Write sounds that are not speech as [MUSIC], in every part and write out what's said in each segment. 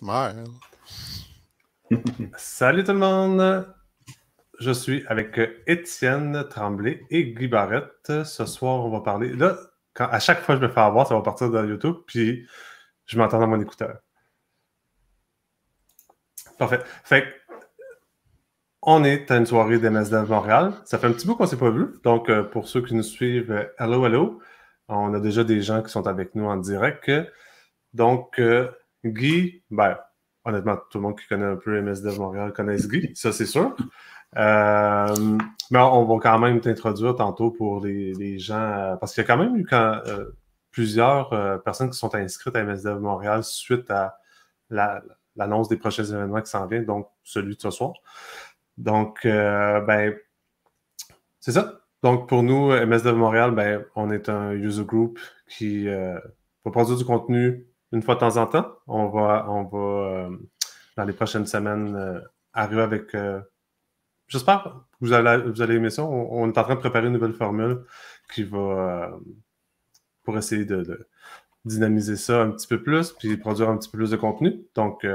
[LAUGHS] Salut tout le monde! Je suis avec Étienne Tremblay et Guy Barrette. Ce soir, on va parler. Là, à chaque fois que je me fais avoir, ça va partir de YouTube, puis je m'entends dans mon écouteur. Parfait. Fait on est à une soirée d'MSDF Montréal. Ça fait un petit bout qu'on ne s'est pas vu. Donc, euh, pour ceux qui nous suivent, euh, hello, hello. On a déjà des gens qui sont avec nous en direct. Donc, euh, Guy, ben, honnêtement, tout le monde qui connaît un peu MSDev Montréal connaît Guy, ça c'est sûr. Euh, mais on va quand même t'introduire tantôt pour les, gens, euh, parce qu'il y a quand même eu euh, plusieurs personnes qui sont inscrites à MSDev Montréal suite à l'annonce des prochains événements qui s'en viennent, donc celui de ce soir. Donc, ben, c'est ça. Donc, pour nous, MSDev Montréal, ben, on est un user group qui va produire du contenu une fois de temps en temps. On va, on va euh, dans les prochaines semaines, euh, arriver avec. Euh, j'espère que vous allez, vous allez aimer ça. On, est en train de préparer une nouvelle formule qui va. pour essayer de, dynamiser ça un petit peu plus, puis produire un petit peu plus de contenu. Donc,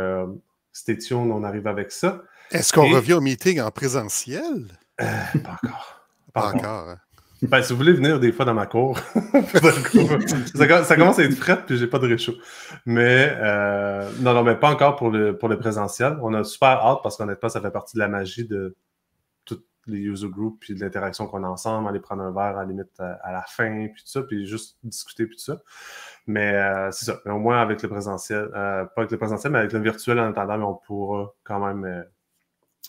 Station, on arrive avec ça. Est-ce qu'on revient au meeting en présentiel? pas encore. Pas, encore. encore. Hein. Ben, si vous voulez venir des fois dans ma cour, [LAUGHS] ça, commence à être fret, puis j'ai pas de réchaud. Mais euh, non, non, mais pas encore pour le, pour le présentiel. On a super hâte parce pas, ça fait partie de la magie de tous les user groups, puis de l'interaction qu'on a ensemble, aller prendre un verre à la limite euh, à, la fin, puis tout ça, puis juste discuter, puis tout ça. Mais euh, c'est ça. au moins avec le présentiel, euh, pas avec le présentiel, mais avec le virtuel en attendant, on pourra quand même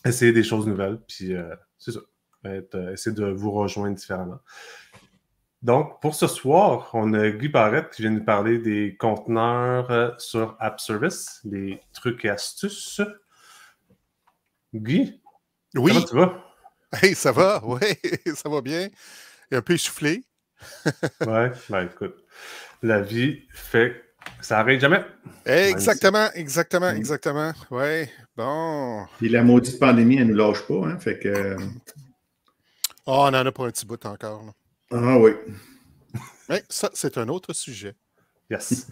essayer des choses nouvelles, puis c'est ça être, euh, essayer de vous rejoindre différemment. Donc, pour ce soir, on a Guy Barrette qui vient nous parler des conteneurs euh, sur App Service, les trucs et astuces. Guy, oui. comment tu vas? Hey, ça va, [LAUGHS] oui, ça va bien. Et un peu essoufflé. [LAUGHS] Oui, ben, écoute, la vie fait, ça n'arrête jamais. exactement, exactement, mm. exactement. Oui, bon. Puis la maudite pandémie, elle ne nous lâche pas, hein, fait que. Euh, ah, on en a pour un petit bout encore. Ah oui. Mais ça, c'est un autre sujet. Yes.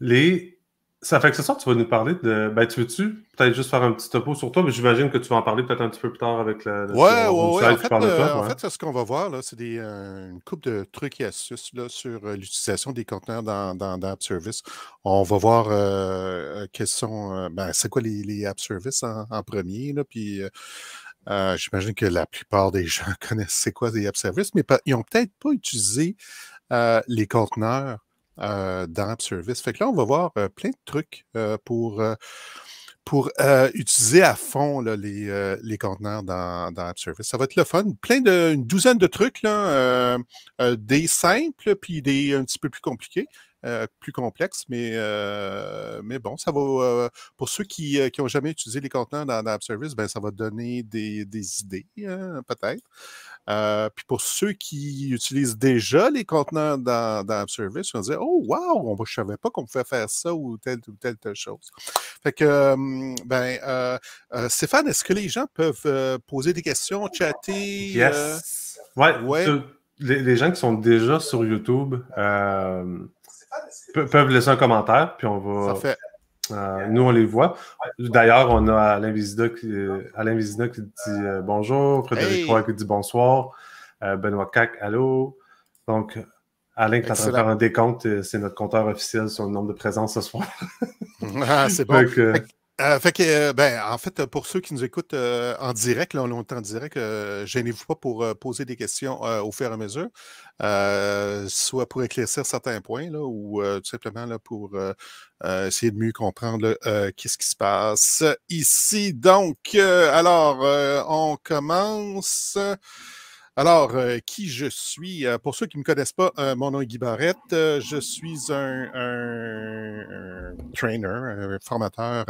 Les... Ça fait que ce soir, tu vas nous parler de. Ben, tu veux-tu peut-être juste faire un petit topo sur toi, mais j'imagine que tu vas en parler peut-être un petit peu plus tard avec le. ouais, ouais, En, fait, euh, en fait, ce qu'on va voir, là, c'est euh, une coupe de trucs et astuces là, sur euh, l'utilisation des conteneurs dans, dans, App Service. On va voir quels sont. ben, c'est quoi les, les App Service en, en premier, là, puis euh, j'imagine que la plupart des gens [LAUGHS] connaissent c'est quoi des app services, mais ils n'ont peut-être pas utilisé euh, les conteneurs euh, dans App Service. Fait que là, on va voir plein de trucs pour, pour utiliser à fond les, conteneurs dans, App Service. Ça va être le fun. Plein de, une douzaine de trucs, des simples, puis des un petit peu plus compliqués. Euh, plus complexe, mais, euh, mais bon, ça va. Euh, pour ceux qui n'ont jamais utilisé les contenants dans, App Service, ben, ça va donner des, idées, hein, peut-être. puis pour ceux qui utilisent déjà les contenants dans, App Service, on vont dire Oh, wow, je ne savais pas qu'on pouvait faire ça ou telle ou telle, chose. Fait que, ben, Stéphane, est-ce que les gens peuvent poser des questions, chatter? Yes. Ouais, Les, gens qui sont déjà sur YouTube, euh, peuvent laisser un commentaire, puis on va. Euh, nous, on les voit. D'ailleurs, on a Alain Vizina qui, euh, dit euh, bonjour, Frédéric qui dit bonsoir, Benoît Cac, allô. Donc, Alain qui est en train de faire un décompte, c'est notre compteur officiel sur le nombre de présences ce soir. [LAUGHS] Ah, c'est [LAUGHS] bon. Euh, fait que, euh, ben, en fait, pour ceux qui nous écoutent euh, en direct, là, on en direct, gênez-vous pas pour poser des questions au fur et à mesure, soit pour éclaircir certains points, là, ou tout simplement là, pour essayer de mieux comprendre qu'est-ce qui se passe ici. Donc, alors, on commence. Alors, euh, qui je suis? Euh, pour ceux qui ne me connaissent pas, euh, mon nom est Guy Barrette. je suis un, un, trainer, un formateur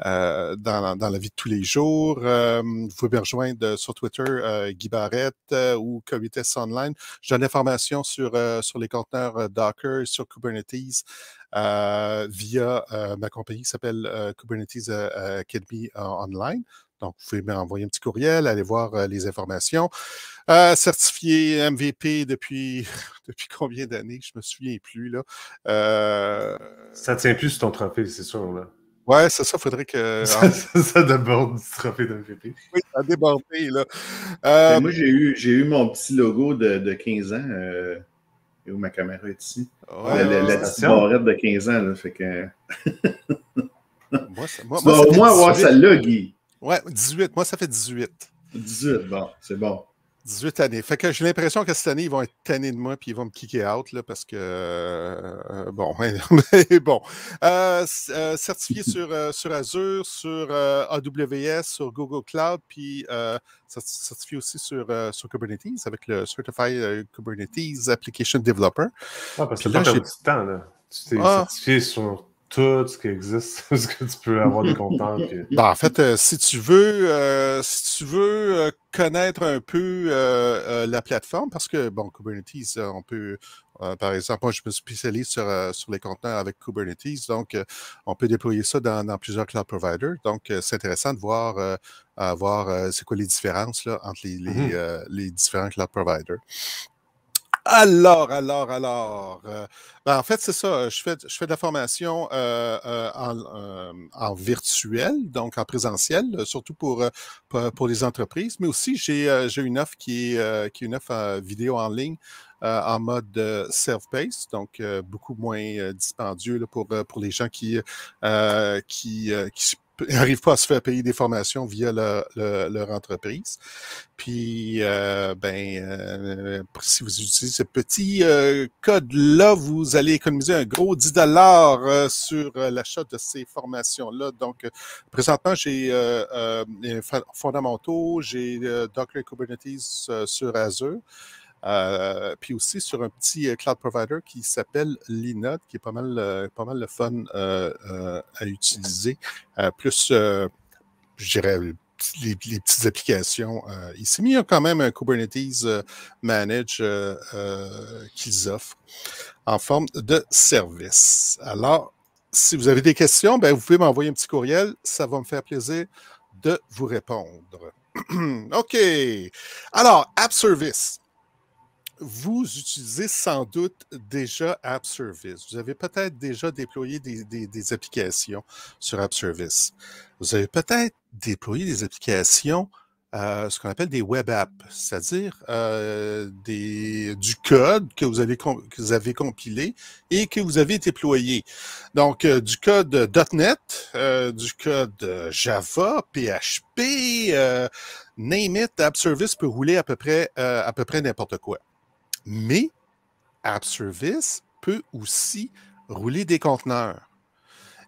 dans, la vie de tous les jours. vous pouvez me rejoindre sur Twitter, Guy Barrette ou Kubernetes Online. J'ai des formations sur, sur les conteneurs Docker, sur Kubernetes. via ma compagnie qui s'appelle Kubernetes Academy Online. Donc, vous pouvez m'envoyer un petit courriel, aller voir les informations certifié MVP depuis, [LAUGHS] depuis combien d'années? Je ne me souviens plus. Là. Euh... Ça tient plus sur ton trophée, c'est sûr. Là. Ouais, c'est ça, faudrait que. [LAUGHS] ça, déborde du trophée d'MVP. Oui, ça a débordé, là. Ben, euh, moi, j'ai eu, j'ai eu mon petit logo de, 15 ans. Euh, et où ma caméra est ici? Oh, la, de 15 ans, là. Fait que. moi, ça, moi, [LAUGHS] Guy. Ouais, 18. Moi, ça fait 18. 18, bon, c'est bon. 18 années. Fait que j'ai l'impression que cette année, ils vont être tannés de moi puis ils vont me kicker out là, parce que euh, bon, [LAUGHS] bon. Euh, euh, certifié [LAUGHS] sur, sur Azure, sur AWS, sur Google Cloud, puis certifié aussi sur, sur Kubernetes avec le Certified Kubernetes Application Developer. Ah, parce que là, j'ai du temps, là. Tu t'es ah! certifié sur tout ce qui existe, [LAUGHS] ce que tu peux avoir de content. [LAUGHS] Ben, en fait, euh, si tu veux, euh, si tu veux euh, connaître un peu la plateforme, parce que, bon, Kubernetes, on peut, par exemple, moi, je me spécialise sur, sur les conteneurs avec Kubernetes, donc on peut déployer ça dans, plusieurs cloud providers. Donc, c'est intéressant de voir, voir c'est quoi les différences là, entre les, les, mhm. les différents cloud providers. Alors, alors, alors. Euh, ben, en fait, c'est ça. Euh, je fais, je fais de la formation euh, en, virtuel, donc en présentiel, surtout pour, pour, les entreprises, mais aussi j'ai une offre qui est, qui une offre vidéo en ligne en mode self-paced, donc beaucoup moins dispendieux pour, pour les gens qui, qui n'arrivent pas à se faire payer des formations via leur entreprise. Puis, euh, ben, euh, si vous utilisez ce petit euh, code-là, vous allez économiser un gros 10 dollars sur l'achat de ces formations-là. Donc, présentement, j'ai fondamentaux, j'ai Docker Kubernetes sur Azure. Euh, puis aussi sur un petit euh, cloud provider qui s'appelle Linode, qui est pas mal, euh, pas mal le fun à utiliser. plus, je dirais, les, petites applications ici. il y a quand même un Kubernetes Manage qu'ils offrent en forme de service. Alors, si vous avez des questions, ben vous pouvez m'envoyer un petit courriel. Ça va me faire plaisir de vous répondre. [CLEARS THROAT] OK. Alors, App Service vous utilisez sans doute déjà App Service. Vous avez peut-être déjà déployé des, applications sur App Service. Vous avez peut-être déployé des applications, euh, ce qu'on appelle des web apps, c'est-à-dire euh, du code que vous, avez vous avez compilé et que vous avez déployé. Donc, euh, du code .NET, du code Java, PHP, name it, App Service peut rouler à peu près, à peu près n'importe quoi. Mais App Service peut aussi rouler des conteneurs.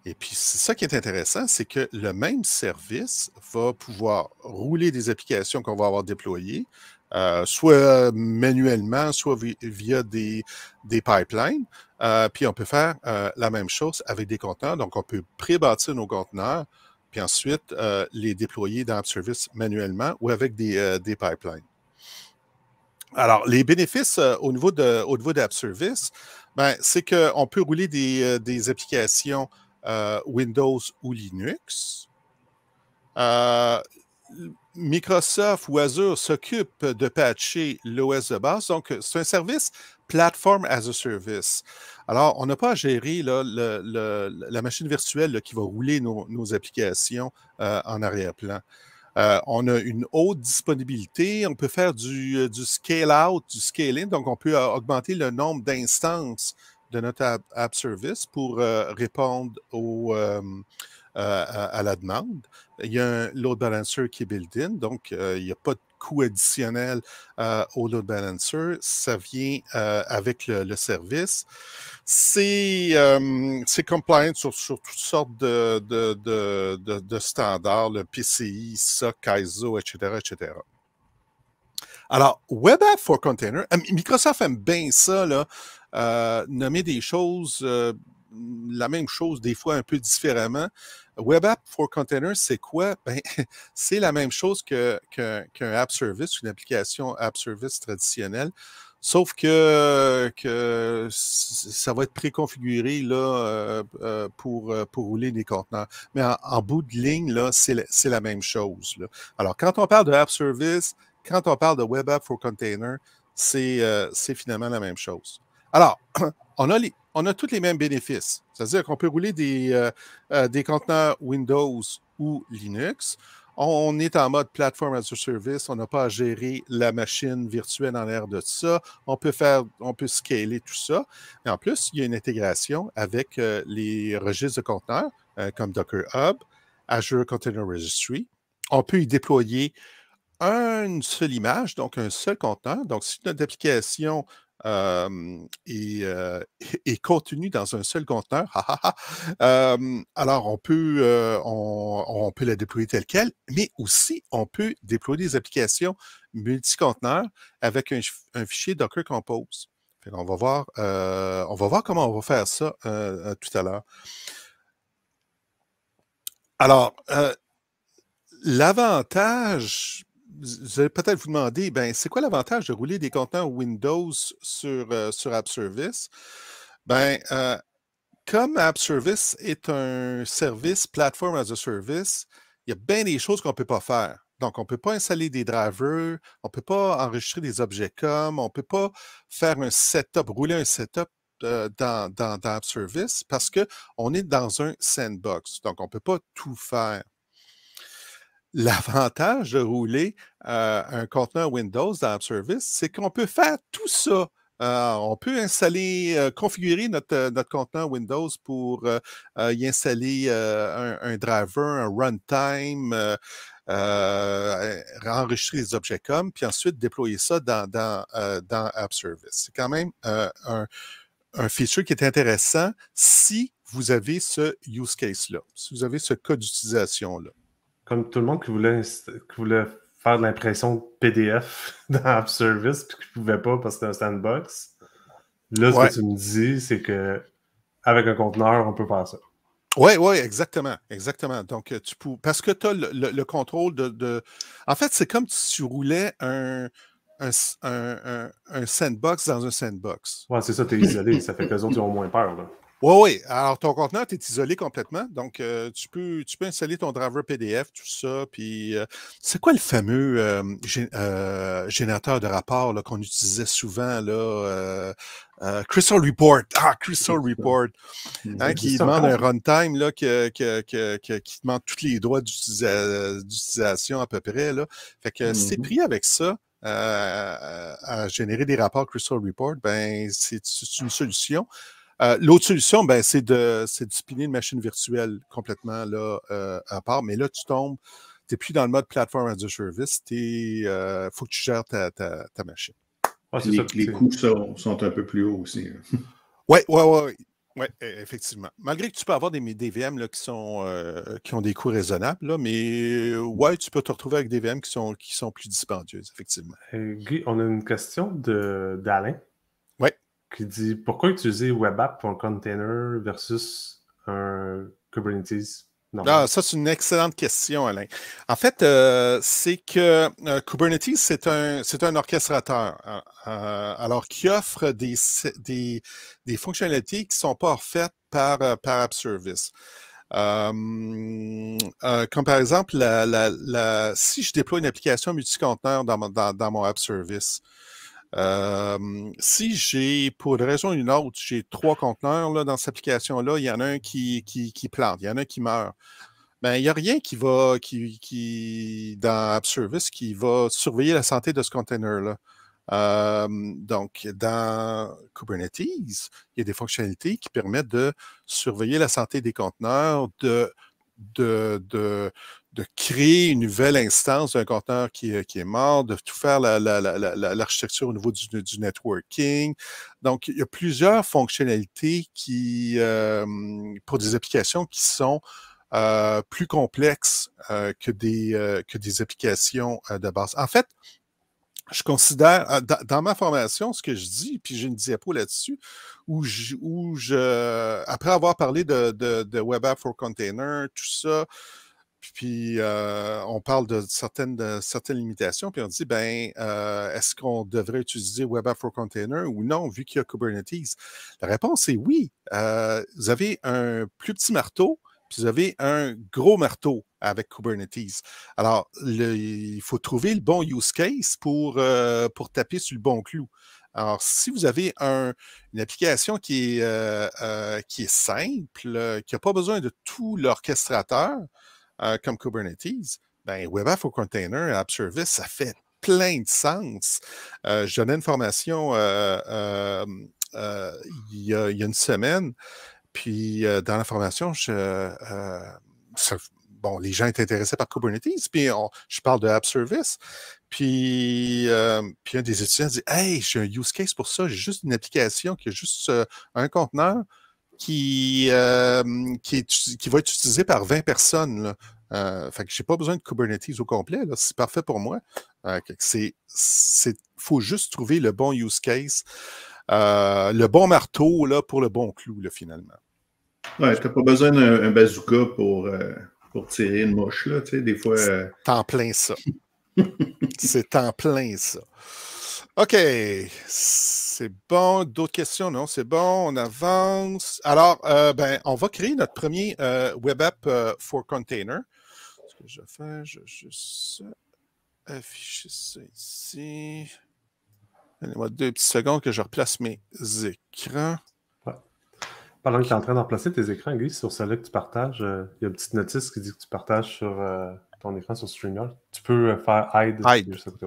Et puis, c'est ça qui est intéressant, c'est que le même service va pouvoir rouler des applications qu'on va avoir déployées, euh, soit manuellement, soit via des, pipelines. Euh, puis, on peut faire euh, la même chose avec des conteneurs. Donc, on peut pré-bâtir nos conteneurs, puis ensuite les déployer dans App Service manuellement ou avec des pipelines. Alors, les bénéfices euh, au niveau de d'App Service, ben, c'est qu'on peut rouler des, euh, applications euh, Windows ou Linux. Microsoft ou Azure s'occupe de patcher l'OS de base. Donc, c'est un service Platform as a Service. Alors, on n'a pas à gérer la machine virtuelle qui va rouler nos applications en arrière-plan. Euh, on a une haute disponibilité, on peut faire du, euh, scale-out, du scaling, donc on peut euh, augmenter le nombre d'instances de notre app, service pour répondre à, à, la demande. Il y a un load balancer qui est built-in, donc il n'y a pas de coût additionnel euh, au load balancer. Ça vient euh, avec le, service. Euh, c'est compliant sur, sur, toutes sortes de, de, standards, le PCI, SOC, etc., etc. Alors, Web App for Container, Microsoft aime bien ça, là, nommer des choses la même chose, des fois un peu différemment. Web App for Container, c'est quoi? [LAUGHS] Ben, c'est la même chose qu'un que, App Service, une application App Service traditionnelle, sauf que, que ça va être préconfiguré là, euh, euh, pour, euh, pour rouler des conteneurs. Mais en, bout de ligne, là, c'est la, même chose. Alors, quand on parle de App Service, quand on parle de Web App for Container, c'est finalement la même chose. Alors, [CLEARS THROAT] on a les, on a tous les mêmes bénéfices. C'est-à-dire qu'on peut rouler des, euh, euh, des conteneurs Windows ou Linux. On est en mode platform as a service. On n'a pas à gérer la machine virtuelle en l'air de ça. On peut faire, on peut scaler tout ça. Et en plus, il y a une intégration avec euh, les registres de conteneurs comme Docker Hub, Azure Container Registry. On peut y déployer une seule image, donc un seul conteneur. Donc, si notre application et, [LAUGHS] et, contenu dans un seul conteneur. alors, on peut, on, peut la déployer telle qu'elle, mais aussi, on peut déployer des applications multi-conteneurs avec un, fichier Docker Compose. On va, voir, on va voir comment on va faire ça tout à l'heure. Alors, l'avantage vous allez peut-être vous demander, ben, c'est quoi l'avantage de rouler des contenants Windows euh, sur, App Service? Ben, euh, comme App Service est un service Platform as a Service, il y a bien des choses qu'on ne peut pas faire. Donc, on ne peut pas installer des drivers, on ne peut pas enregistrer des objets comme, on ne peut pas faire un setup, rouler un setup euh, dans, dans App Service parce qu'on est dans un sandbox. Donc, on ne peut pas tout faire. L'avantage de rouler un conteneur Windows dans App Service, c'est qu'on peut faire tout ça. Ah, on peut installer, configurer notre, notre, conteneur Windows pour y installer un, driver, un runtime, euh, enregistrer les objets comme, puis ensuite déployer ça dans, dans, dans App Service. C'est quand même un, un feature qui est intéressant si vous avez ce use case-là, si vous avez ce code d'utilisation-là comme tout le monde qui voulait, qui voulait faire de l'impression PDF [LAUGHS] dans App Service puis qui ne pouvait pas parce que c'était un sandbox. Là, ce que tu me dis, c'est que avec un conteneur, on peut faire ça. Oui, oui, exactement. Exactement. Donc, euh, tu peux. Parce que tu as le, contrôle de, En fait, c'est comme si tu roulais un, un, un, sandbox dans un sandbox. Oui, c'est ça, tu es isolé. ça fait que les autres ont moins peur. Là. Oui, oui. Alors, ton conteneur est isolé complètement. Donc, euh, tu, peux, tu peux installer ton driver PDF, tout ça. Puis, euh, c'est quoi le fameux euh, générateur de rapport qu'on utilisait souvent, là, Crystal Report. Ah, Crystal Report. Hein, qui demande un runtime là, qui demande tous les droits d'utilisation à peu près. Là. Fait que si tu mm-hmm. pris avec ça, à, à générer des rapports Crystal Report, ben c'est une solution. Euh, l'autre solution, ben, c'est de, de spinner une machine virtuelle complètement là, euh, à part. Mais là, tu tombes, tu n'es plus dans le mode platform as a service. Il euh, faut que tu gères ta, machine. Ah, les, les coûts sont, un peu plus hauts aussi. Hein. Oui, e, effectivement. Malgré que tu peux avoir des, VM qui, sont, qui ont des coûts raisonnables, mais ouais, tu peux te retrouver avec des VM qui sont, qui sont plus dispendieuses, effectivement. on a une question d'Alain qui dit pourquoi utiliser App pour un container versus un Kubernetes ah, ça, c'est une excellente question, Alain. En fait, euh, c'est que euh, Kubernetes, c'est un, c'est un orchestrateur, euh, alors qui offre des, fonctionnalités qui ne sont pas offertes par, par App Service. comme par exemple, si je déploie une application multi dans, dans mon, App Service, euh, si j'ai, pour une raison ou une autre, j'ai trois conteneurs là, dans cette application-là, il y en a un qui, qui, plante, il y en a un qui meurt. Ben, il n'y a rien qui va, qui, dans App Service, qui va surveiller la santé de ce conteneur là euh, donc, dans Kubernetes, il y a des fonctionnalités qui permettent de surveiller la santé des conteneurs, de, de, de créer une nouvelle instance d'un conteneur qui, euh, qui, est mort, de tout faire l'architecture la, la, la, au niveau du, du, networking. Donc, il y a plusieurs fonctionnalités qui, euh, pour des applications qui sont euh, plus complexes que, des, que des applications de base. En fait, je considère, dans, ma formation, ce que je dis, puis j'ai une diapo là-dessus, où je, où je, après avoir parlé de, de, de Web App for Container, tout ça, puis euh, on parle de certaines, certaines limitations, puis on dit, ben, euh, est-ce qu'on devrait utiliser Web App for Container ou non, vu qu'il y a Kubernetes? La réponse est oui. Euh, vous avez un plus petit marteau, puis vous avez un gros marteau avec Kubernetes. Alors, il faut trouver le bon use case pour, pour taper sur le bon clou. Alors, si vous avez une application qui est, qui est simple, qui n'a pas besoin de tout l'orchestrateur, euh, comme Kubernetes, ben, Web App Container, App Service, ça fait plein de sens. Euh, je donnais une formation euh, euh, hum, il y, a, une semaine, puis dans la formation, bon, les gens étaient intéressés par Kubernetes, puis je parle de App Service, puis, puis un des étudiants dit Hey, j'ai un use case pour ça, j'ai juste une application qui a juste un conteneur, qui, euh, qui, va être utilisé par 20 personnes. Là. Euh, j'ai pas besoin de Kubernetes au complet. C'est parfait pour moi. Euh, il faut juste trouver le bon use case, euh, le bon marteau là, pour le bon clou, finalement. Ouais, t'as pas besoin d'un bazooka pour, pour tirer une moche là, des fois. [LAUGHS] C'est en plein ça. c'est en plein ça. OK. C'est bon. D'autres questions? Non, c'est bon. On avance. Alors, euh, ben, on va créer notre premier euh, Web App euh, for Container. Ce que je fais je vais juste afficher ça ici. Donnez-moi deux petites secondes que je replace mes écrans. Pendant que tu en train d'en placer tes écrans, Guy, sur celui que tu partages, il y a une petite notice qui dit que tu partages sur ton écran sur StreamYard. Tu peux faire hide. côté,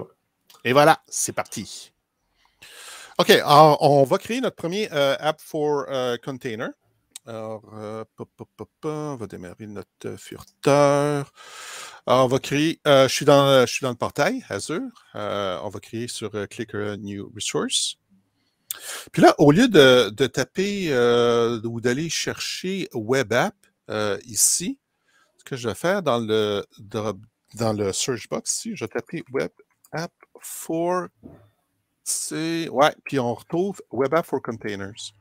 et voilà, c'est parti. OK, on va créer notre premier euh, app for euh, container. Alors, euh, on va démarrer notre furteur. on va créer, je, suis dans, suis dans le portail Azure. on va créer sur Clicker New Resource. Puis là, au lieu de, taper ou d'aller chercher Web App ici, ce que je vais faire dans le, dans le search box ici, je vais taper Web App for. c' Ouais, puis on retrouve Web App for Containers.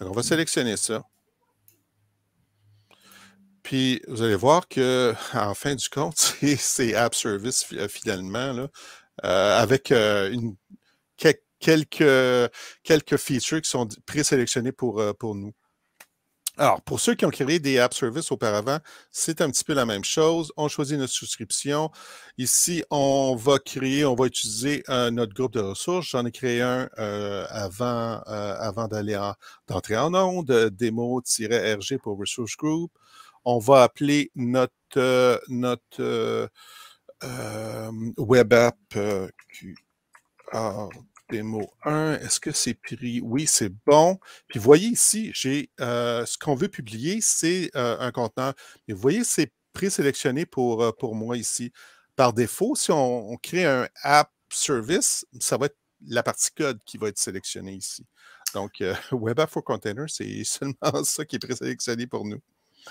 on va sélectionner ça. Puis vous allez voir que, en fin du compte, [LAUGHS] c'est App Service euh, finalement, là, euh, avec euh, quelques, quelques features qui sont présélectionnées pour, pour nous. Alors, pour ceux qui ont créé des app services auparavant, c'est un petit peu la même chose. On choisit notre souscription. Ici, on va créer, on va utiliser euh, notre groupe de ressources. J'en ai créé un euh, euh, avant, d'aller d'entrer en onde, démo-rg pour Resource Group. On va appeler notre, notre web app QR démo 1. Est-ce que c'est pris? Oui, c'est bon. Puis voyez ici, j'ai euh, ce qu'on veut publier, c'est euh, un conteneur. Mais vous voyez, c'est présélectionné pour, euh, pour moi ici. Par défaut, si on, crée un app service, ça va être la partie code qui va être sélectionnée ici. Donc, [LAUGHS] Web App for Container, c'est [LAUGHS] seulement ça qui est présélectionné pour nous.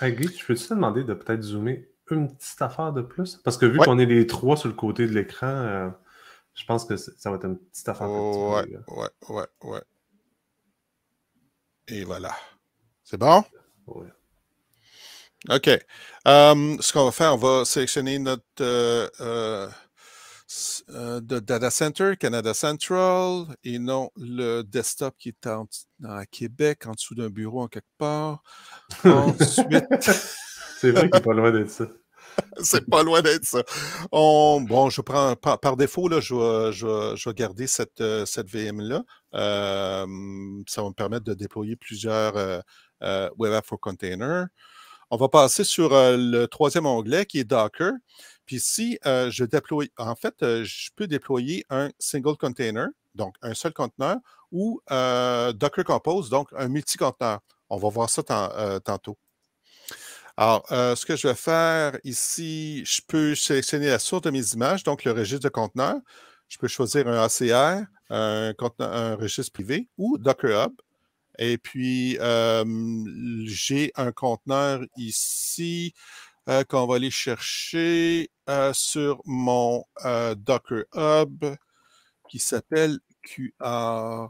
Hey, je peux te demander de peut-être zoomer une petite affaire de plus? Parce que vu qu'on est les trois sur le côté de l'écran, je pense que ça va être une petite affaire. ouais, ouais, ouais, Et voilà. C'est bon? Oui. OK. Hum, ce qu'on va faire, on va sélectionner notre euh, euh, euh, Data Center, Canada Central, et non le desktop qui est à Québec, en dessous d'un bureau en quelque part. [LAUGHS] Ensuite. C'est vrai qu'il n'est pas loin d'être ça. [LAUGHS] c'est pas loin d'être ça. bon, je prends par, défaut, là, je, vais, garder cette, euh, VM-là. Euh, ça va me permettre de déployer plusieurs euh, Web App for Container. On va passer sur le troisième onglet qui est Docker. Puis ici, je déploie, en fait, je peux déployer un single container, donc un seul conteneur, ou Docker Compose, donc un multi container On va voir ça tantôt. Alors, euh, ce que je vais faire ici, je peux sélectionner la source de mes images, donc le registre de conteneur. Je peux choisir un ACR, un, registre privé ou Docker Hub. Et puis, euh, j'ai un conteneur ici euh, qu'on va aller chercher sur mon Docker Hub qui s'appelle QR.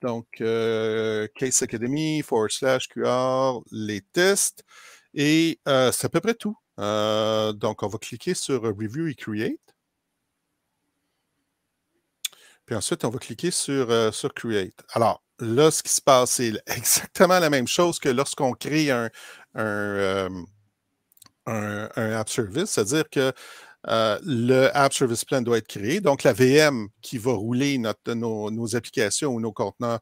Donc, Case Academy forward slash QR, les tests. Et euh, c'est à peu près tout. Euh, donc, on va cliquer sur euh, Review et Create. Puis ensuite, on va cliquer sur, sur Create. Alors, là, ce qui se passe, c'est [LAUGHS] exactement la même chose que lorsqu'on crée un, App Service, c'est-à-dire que le App Service Plan doit être créé. Donc, la VM qui va rouler nos, applications ou nos contenants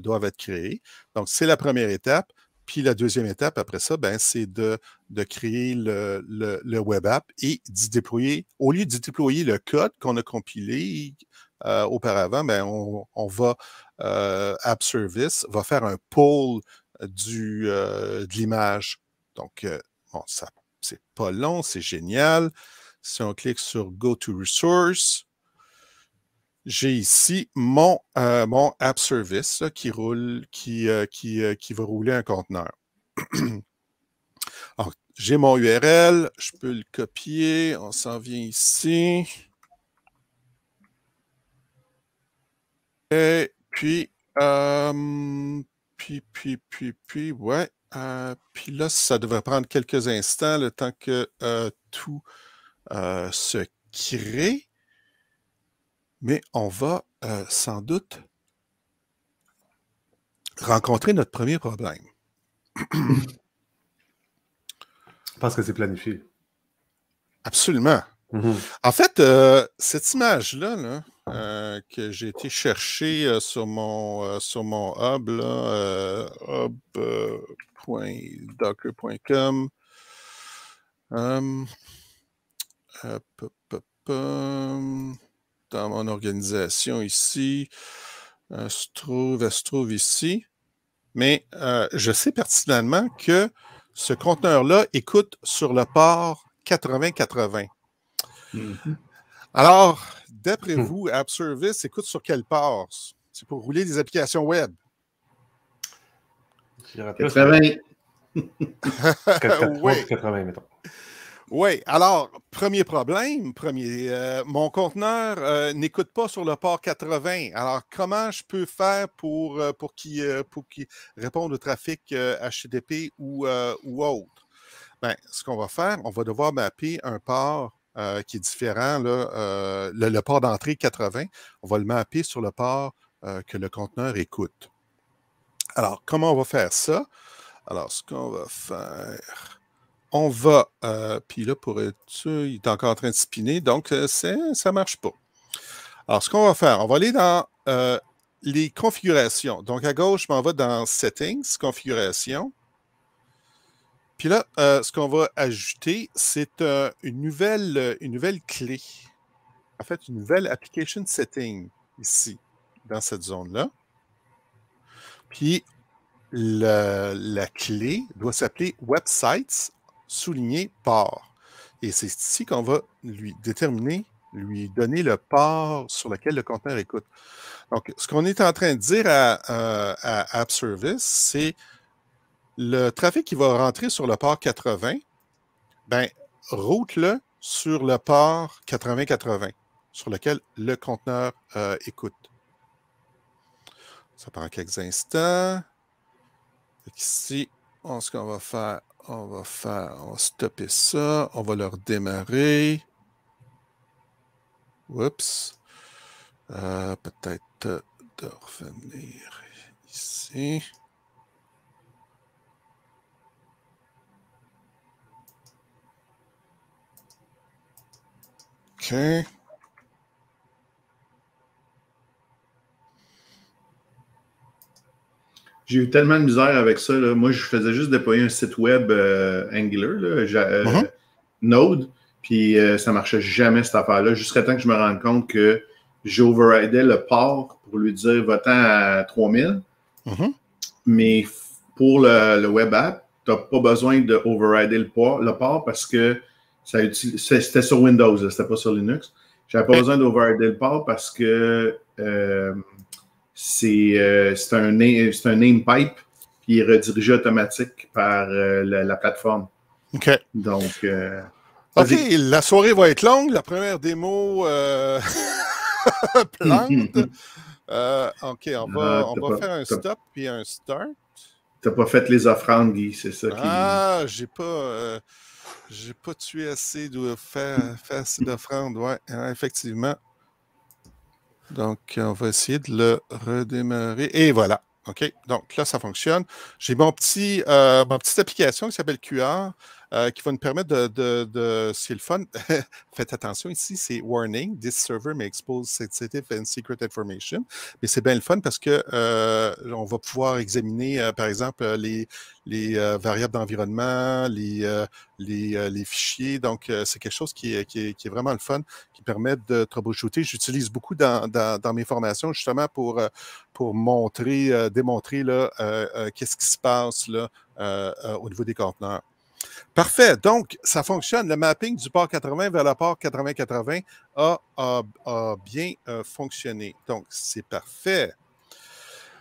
doivent être créés. Donc, c'est la première étape. Puis la deuxième étape après ça, ben, c'est de, créer le, web app et d'y déployer, au lieu d'y déployer le code qu'on a compilé euh, auparavant, ben, on, va, euh, App Service va faire un pull du, euh, de l'image. Donc, bon, ça, c'est pas long, c'est génial. Si on clique sur Go to Resource, j'ai ici mon, euh, app service qui roule, qui, euh, euh, qui, va rouler un conteneur. [CLEARS THROAT] Ah, j'ai mon URL, je peux le copier, on s'en vient ici. Et puis, puis, puis, puis, puis, ouais. puis là, ça devrait prendre quelques instants le temps que tout se crée mais on va euh, sans doute rencontrer notre premier problème. [CLEARS THROAT] Parce que c'est planifié. Absolument. Mm-hmm. En fait, euh, cette image-là euh, que j'ai été chercher sur, mon, sur mon hub, hub.docker.com, dans mon organisation ici. Euh, elle se trouve, trouve ici. Mais euh, je sais personnellement que ce conteneur-là écoute sur le port 8080. Mm-hmm. Alors, d'après hmm. vous, App Service écoute sur quel port? C'est pour rouler des applications web. 80. 80, oui, alors, premier problème, premier, euh, mon conteneur euh, n'écoute pas sur le port 80. Alors, comment je peux faire pour, euh, pour qu'il réponde au trafic HTTP ou, ou autre? Bien, ce qu'on va faire, on va devoir mapper un port qui est différent, le, port d'entrée 80. On va le mapper sur le port que le conteneur écoute. Alors, comment on va faire ça? Alors, ce qu'on va faire on va. Euh, puis là, pour sûr, il est encore en train de spinner, donc euh, ça ne marche pas. Alors, ce qu'on va faire, on va aller dans euh, les configurations. Donc, à gauche, on va dans Settings, Configuration. Puis là, ce qu'on va ajouter, c'est une, nouvelle, une nouvelle clé. En fait, une nouvelle Application Setting ici, dans cette zone-là. Puis, la clé doit s'appeler Websites souligné port. Et c'est ici qu'on va lui déterminer, lui donner le port sur lequel le conteneur écoute. Donc, ce qu'on est en train de dire à, App Service, c'est le trafic qui va rentrer sur le port 80, ben, route-le sur le port 80 sur lequel le conteneur euh, écoute. Ça prend quelques instants. Ici, on, ce qu'on va faire, on va faire, on va stopper ça, on va leur démarrer. Oups. Euh, peut-être de revenir ici. OK. J'ai eu tellement de misère avec ça. Moi, je faisais juste déployer un site web euh, Angular, euh, uh-huh. Node, puis euh, ça marchait jamais cette affaire-là, jusqu'à temps que je me rende compte que j'overridais le port pour lui dire votant à 3000. Uh-huh. Mais pour le, web app, tu n'as pas besoin de le port, le port parce que c'était sur Windows, c'était pas sur Linux. J'avais pas eh. besoin d'overrider le port parce que euh, euh, c'est un, name pipe qui est redirigé automatique par euh, la, plateforme. OK. Donc. Euh, OK, la soirée va être longue. La première démo [LAUGHS] plante. [LAUGHS] OK, on va, ah, faire un stop puis un start. T'as pas fait les offrandes, Guy, c'est ça qui. Ah, j'ai pas. j'ai pas tué assez de faire, d'offrandes, ouais, hein, effectivement. Donc, on va essayer de le redémarrer. Et voilà. OK. Donc là, ça fonctionne. J'ai mon petit, euh, ma petite application qui s'appelle QR euh, qui va nous permettre de, de, c'est le fun, [LAUGHS] faites attention ici, c'est warning, this server may expose sensitive and secret information. Mais c'est bien le fun parce que euh, on va pouvoir examiner, euh, par exemple, les, variables d'environnement, les, fichiers. Donc, c'est quelque chose qui est, est, vraiment le fun, qui permet de troubleshooter. J'utilise beaucoup dans, dans, mes formations justement pour, pour montrer, démontrer là, qu'est-ce qui se passe là, au niveau des conteneurs. Parfait. Donc, ça fonctionne. Le mapping du port 80 vers le port 80-80 a, bien euh, fonctionné. Donc, c'est parfait.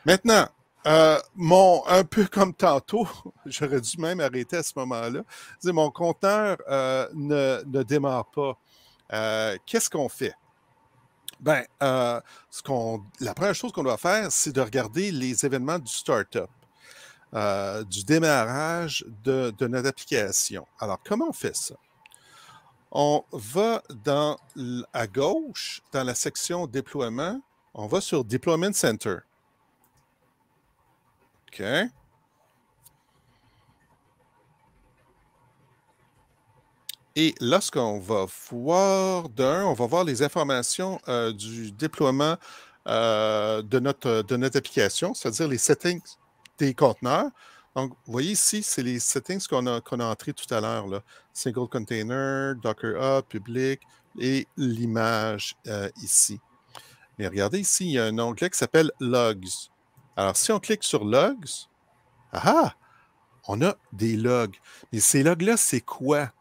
Maintenant, euh, mon, un peu [LAUGHS] comme tantôt, [LAUGHS] j'aurais dû même arrêter à ce moment-là, mon conteneur euh, ne, démarre pas. Qu'est-ce qu'on fait? Ben, ce la première chose qu'on doit faire, c'est de regarder les événements du startup. Euh, du démarrage de, notre application. Alors, comment on fait ça? On va dans, à gauche, dans la section déploiement, on va sur Deployment Center. OK. Et lorsqu'on va voir d'un, on va voir les informations euh, du déploiement euh, de, notre, de notre application, c'est-à-dire les settings des conteneurs. Donc, vous voyez ici, c'est les settings qu'on a, qu'on a entrés tout à l'heure. Single container, Docker Hub, public et l'image euh, ici. Mais regardez ici, il y a un onglet qui s'appelle Logs. Alors, si on clique sur Logs, ah, ah, on a des logs. Mais ces logs-là, c'est quoi?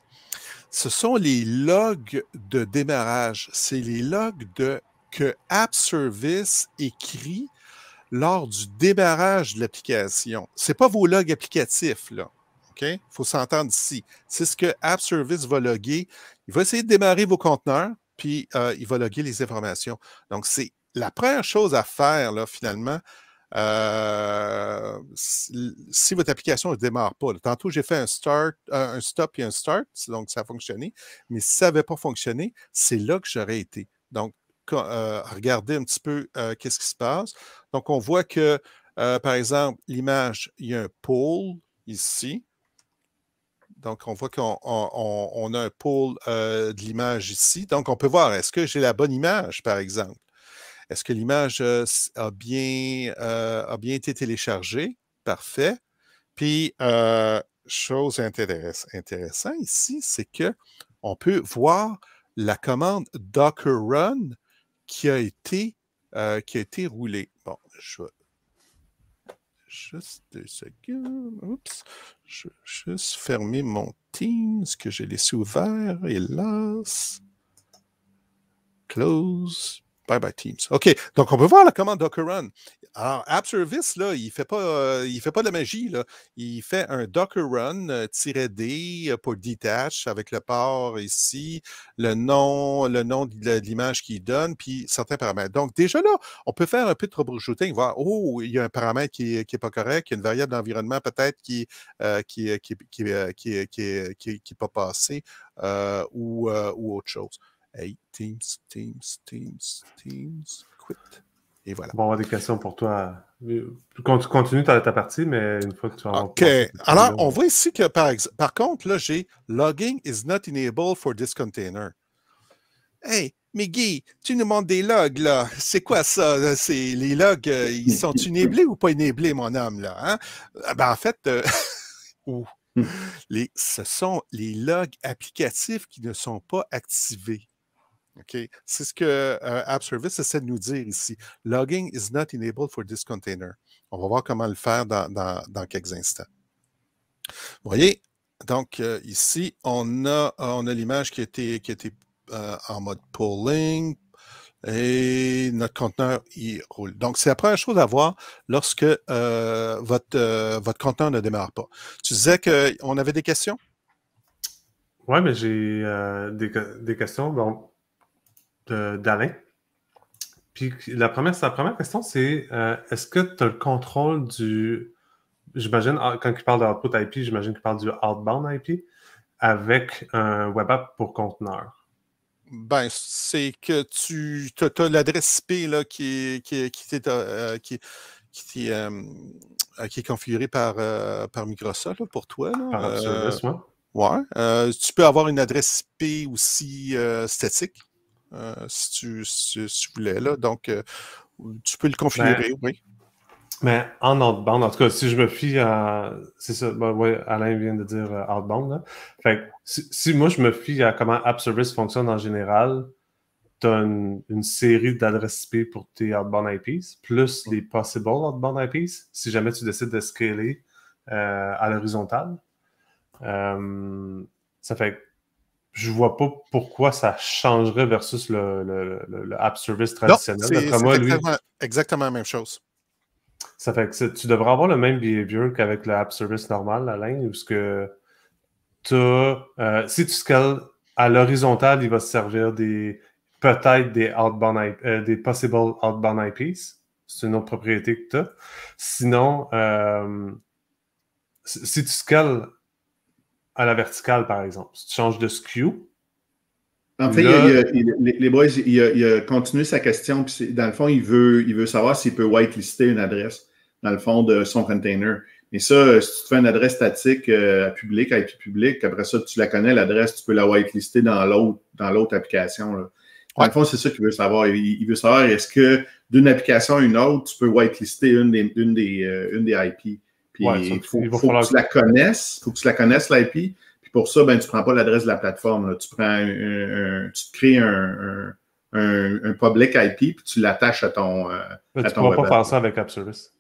Ce sont les logs de démarrage. C'est les logs de, que App Service écrit lors du débarrage de l'application. Ce n'est pas vos logs applicatifs, là. OK? Il faut s'entendre ici. C'est ce que App Service va loguer. Il va essayer de démarrer vos conteneurs, puis euh, il va loguer les informations. Donc, c'est la première chose à faire, là, finalement, euh, si votre application ne démarre pas. Tantôt, j'ai fait un start, euh, un stop et un start, donc ça a fonctionné. Mais si ça n'avait pas fonctionné, c'est là que j'aurais été. Donc, euh, regarder un petit peu euh, qu'est-ce qui se passe. Donc, on voit que, euh, par exemple, l'image, il y a un pôle ici. Donc, on voit qu'on a un pôle de l'image ici. Donc, on peut voir, est-ce que j'ai la bonne image, par exemple? Est-ce que l'image a, bien, été téléchargée? Parfait. Puis, chose intéressante ici, c'est que on peut voir la commande Docker Run qui a été, euh, qui a été roulé. Bon, je vais juste deux secondes. Oups. Je vais juste fermer mon Teams que j'ai laissé ouvert, hélas. Close. Bye Teams. OK. Donc, on peut voir la commande Docker Run. Alors, App Service, là, il ne fait, pas, euh, il fait pas de magie. Il fait un Docker Run-D euh, euh, pour Detach avec le port ici, le nom, le nom de l'image qu'il donne, puis certains paramètres. Donc, déjà là, on peut faire un peu de troubleshooting, voir, oh, il y a un paramètre qui n'est est pas correct, il y a une variable d'environnement peut-être qui n'est pas passée ou, ou autre chose. Hey, Teams, Teams, Teams, Teams, quit. Et voilà. Bon, on va avoir des questions pour toi. Euh, continue ta, ta partie, mais une fois que tu as. OK. Alors, on voit ici que, par, contre, là, j'ai Logging is not enabled for this container. Hey, mais Guy, tu nous demandes des logs, là. C'est quoi ça? C'est, les logs, euh, ils [LAUGHS] sont inéblés ou pas inéblés, mon homme, là? Hein? Euh, ben, en fait, [LAUGHS] hmm. les, ce sont les logs applicatifs qui ne sont pas activés. OK. C'est ce que euh, App Service essaie de nous dire ici. Logging is not enabled for this container. On va voir comment le faire dans, quelques instants. Vous voyez, donc euh, ici, on a, on a l'image qui était, qui était euh, en mode polling et notre conteneur il roule. Donc, c'est la première chose à voir lorsque votre, votre conteneur ne démarre pas. Tu disais qu'on avait des questions? Oui, mais j'ai des, des, questions. Bon, d'Alain. Puis la première, première question, c'est euh, est-ce que tu as le contrôle du. J'imagine, ah, quand tu parle d'output IP, j'imagine qu'il parle du outbound IP avec un web app pour conteneur. Ben, c'est que tu as, l'adresse IP là, qui, euh, euh, qui, est configurée par, par Microsoft pour toi. Par ouais. tu peux avoir une adresse IP aussi statique. Euh, si tu, voulais. Là. Donc, euh, tu peux le configurer, ben, oui. Mais ben, en outbound, en tout cas, si je me fie à. C'est ça, ben, Alain vient de dire euh, outbound. si, moi je me fie à comment App Service fonctionne en général, tu as une, série d'adresses IP pour tes outbound IPs, plus mm. les possible outbound IPs, si jamais tu décides de scaler à l'horizontale. ça fait je vois pas pourquoi ça changerait versus le, app service traditionnel. exactement, la même chose. Ça fait que tu devrais avoir le même behavior qu'avec le app service normal, la ligne, que euh, si tu scales à l'horizontale, il va se servir des peut-être des outbound euh, des possible outbound IPs. C'est une autre propriété que tu as. Sinon, euh, si tu scales à la verticale, par exemple. Si tu changes de SKU. En fait, les boys, il a, continué sa question. Puis dans le fond, il veut, il veut savoir s'il peut whitelister une adresse, dans le fond, de son container. Mais ça, euh, si tu fais une adresse statique euh, à publique, IP public, après ça, tu la connais, l'adresse, tu peux la whitelister dans l'autre, dans l'autre application. Dans le fond, c'est ça qu'il veut savoir. Il, veut savoir est-ce que d'une application à une autre, tu peux whitelister une des, une des, euh, une des IP il faut, que tu la connaisses, faut que tu la connaisses, l'IP. Puis pour ça, ben, tu ne prends pas l'adresse de la plateforme. Tu crées un, un, public IP puis tu l'attaches à ton. Euh, tu ne pourras pas faire ça avec App Service.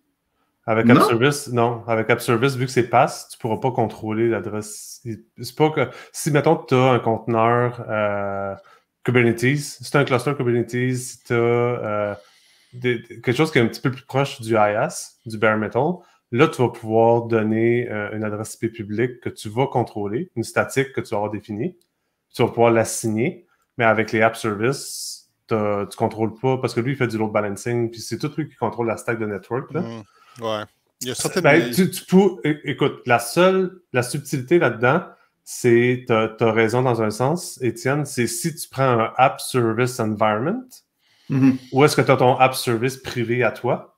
Avec App non. non. Avec App Service, vu que c'est pass, tu ne pourras pas contrôler l'adresse. C'est pas que. Si, mettons, tu as un conteneur euh, Kubernetes, si tu as un cluster Kubernetes, si tu as euh, quelque chose qui est un petit peu plus proche du IaaS, du bare metal, Là, tu vas pouvoir donner euh, une adresse IP publique que tu vas contrôler, une statique que tu vas avoir définie. Tu vas pouvoir l'assigner, mais avec les app services, tu ne contrôles pas parce que lui, il fait du load balancing, puis c'est tout lui qui contrôle la stack de network. Là. Hmm. ouais. Il y a euh, ben, tu, peux... Écoute, la seule, la subtilité là-dedans, c'est, tu as, raison dans un sens, Étienne, c'est si tu prends un app service environment, mm-hmm. où ou est-ce que tu as ton app service privé à toi,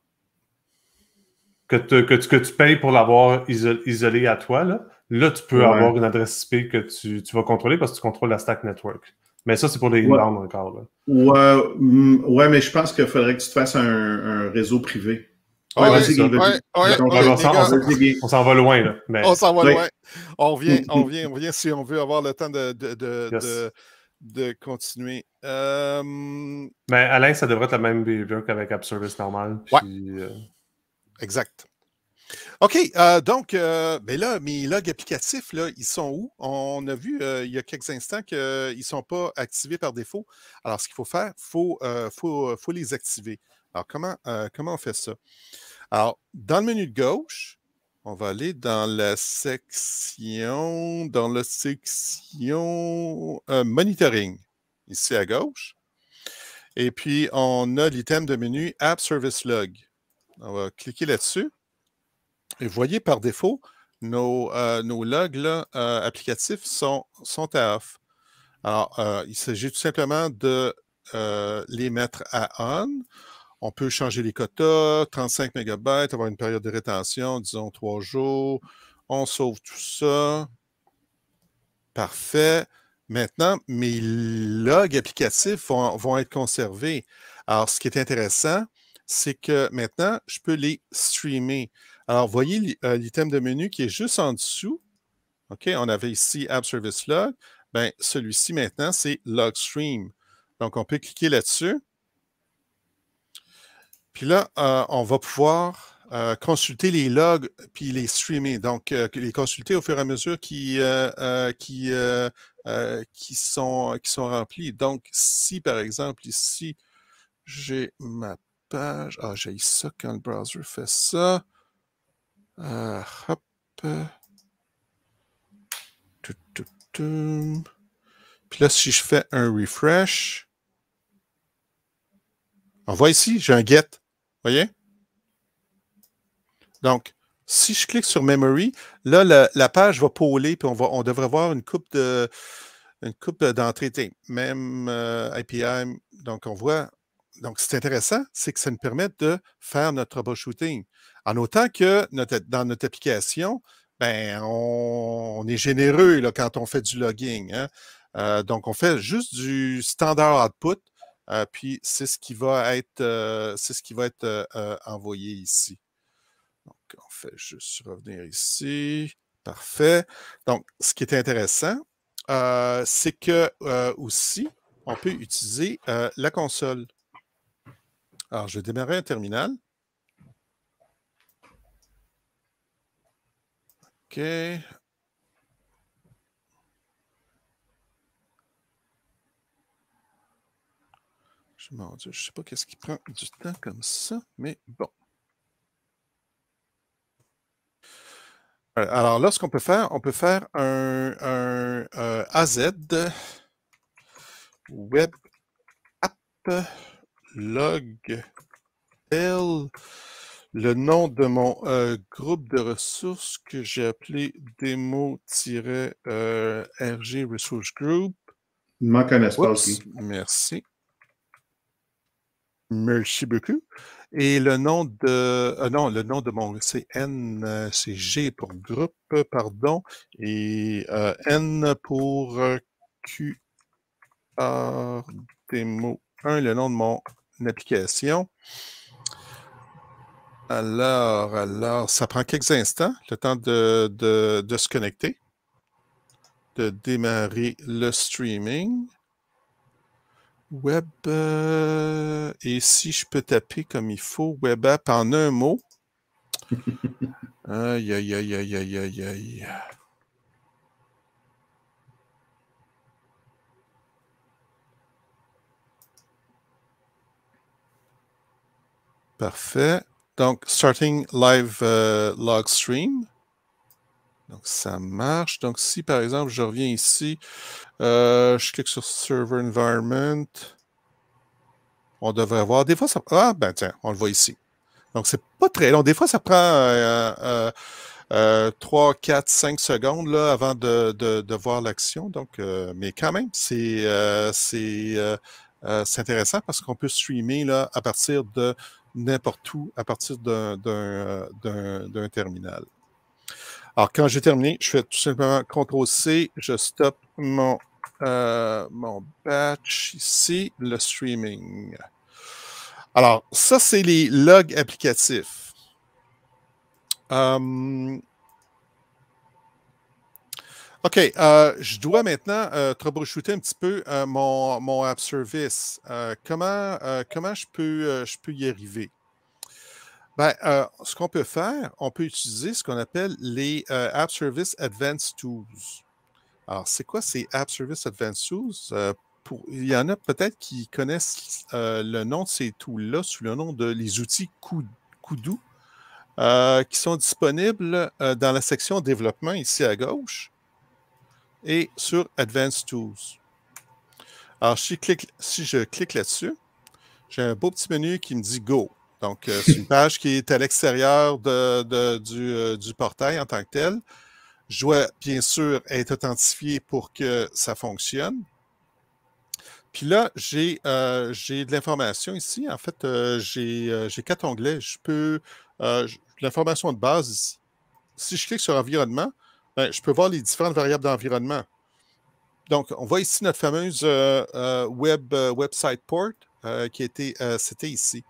que, tu, que tu payes pour l'avoir isolé, à toi, là, tu peux avoir une adresse IP que tu, vas contrôler parce que tu contrôles la stack network. Mais ça, c'est pour les ouais. encore. Mm, ouais, mais je pense qu'il faudrait que tu te fasses un, réseau privé. on s'en va loin, là. On s'en va loin. On vient on [LAUGHS] vient on vient si on veut avoir le temps de, de, continuer. Euh, mais Alain, ça devrait être la même behavior qu'avec App Service normal. Euh, exact. OK, euh, donc, euh, ben là, mes logs applicatifs, là, ils sont où? On a vu euh, il y a quelques instants qu'ils ne sont pas activés par défaut. Alors, ce qu'il faut faire, il faut, faut, les activer. Alors, comment, comment on fait ça? Alors, dans le menu de gauche, on va aller dans la section, dans la section monitoring, ici à gauche. Et puis, on a l'item de menu App Service Log. On va cliquer là-dessus. Et vous voyez, par défaut, nos, euh, logs euh, applicatifs sont, sont à off. Alors, euh, il s'agit tout simplement de les mettre à on. On peut changer les quotas, 35 MB, avoir une période de rétention, disons trois jours. On sauve tout ça. Parfait. Maintenant, mes logs applicatifs vont être conservés. Alors, ce qui est intéressant, c'est que maintenant, je peux les streamer. Alors, voyez euh, l'item de menu qui est juste en dessous. OK, on avait ici App Service Log. Ben, celui-ci maintenant, c'est Log Stream. Donc, on peut cliquer là-dessus. Puis là, euh, on va pouvoir euh, consulter les logs puis les streamer. Donc, les consulter au fur et à mesure qui, qui, qui, sont, qui sont remplis. Donc, si par exemple, ici, j'ai ma page. Ah, j'ai ça quand le browser fait ça. Euh, hop. Puis là, si je fais un refresh, on ah, voit ici, j'ai un get. Voyez? Donc, si je clique sur Memory, là, la, page va poler, puis on, va, on devrait voir une coupe de une coupe d'entrée. Même euh, IPM. donc on voit donc, c'est intéressant, c'est que ça nous permet de faire notre troubleshooting. En autant que dans notre application, ben, on, est généreux quand on fait du logging. Hein. Euh, donc, on fait juste du standard output, euh, puis c'est ce qui va être, euh, c'est ce qui va être envoyé ici. Donc, on fait juste revenir ici. Parfait. Donc, ce qui est intéressant, c'est que aussi, on peut utiliser la console. Alors, je vais démarrer un terminal. OK. m'en je ne sais pas qu'est-ce qui prend du temps comme ça, mais bon. Euh, alors là, ce qu'on peut faire, on peut faire un euh, AZ Web App log L le nom de mon euh, groupe de ressources que j'ai appelé démo-RG Resource Group. manque merci. Merci beaucoup. Et le nom de, euh, non, le nom de mon, c'est N, euh, c'est G pour groupe, pardon, et N pour QR démo, un, le nom de mon application. Alors, alors, ça prend quelques instants, le temps de, se connecter, de démarrer le streaming. Web, euh, et si je peux taper comme il faut, web app en un mot. [LAUGHS] aïe, aïe, aïe, aïe, aïe, aïe, aïe. Parfait. Donc, starting live euh, log stream. Donc, ça marche. Donc, si par exemple, je reviens ici, euh, je clique sur Server Environment, on devrait voir. Des fois, ça. Ah, ben tiens, on le voit ici. Donc, c'est pas très long. Des fois, ça prend 3, 4, 5 secondes là, avant de, voir l'action. Donc, euh, mais quand même, c'est. c'est intéressant parce qu'on peut streamer là, à partir de n'importe où à partir euh, d'un terminal. Alors, quand j'ai terminé, je fais tout simplement CTRL-C, je stoppe mon, euh, mon batch ici, le streaming. Alors, ça, c'est les logs applicatifs. Euh, OK. Euh, je dois maintenant euh, troubleshooter un petit peu euh, mon, app service. Euh, comment je, peux, y arriver? Ben, ce qu'on peut faire, on peut utiliser ce qu'on appelle les App Service Advanced Tools. Alors, c'est quoi ces App Service Advanced Tools? il y en a peut-être qui connaissent le nom de ces tools-là sous le nom de les outils Kudu, qui sont disponibles dans la section développement ici à gauche et sur Advanced Tools. Alors, si je clique, là-dessus, j'ai un beau petit menu qui me dit Go. Donc, euh, c'est une [LAUGHS] page qui est à l'extérieur euh, du, portail en tant que tel. Je dois bien sûr être authentifié pour que ça fonctionne. Puis là, j'ai euh, de l'information ici. En fait, j'ai quatre onglets. Je peux. l'information de base ici. Si je clique sur Environnement, ben, je peux voir les différentes variables d'environnement. Donc, on voit ici notre fameuse euh, euh, web, euh, website port qui était, c'était ici.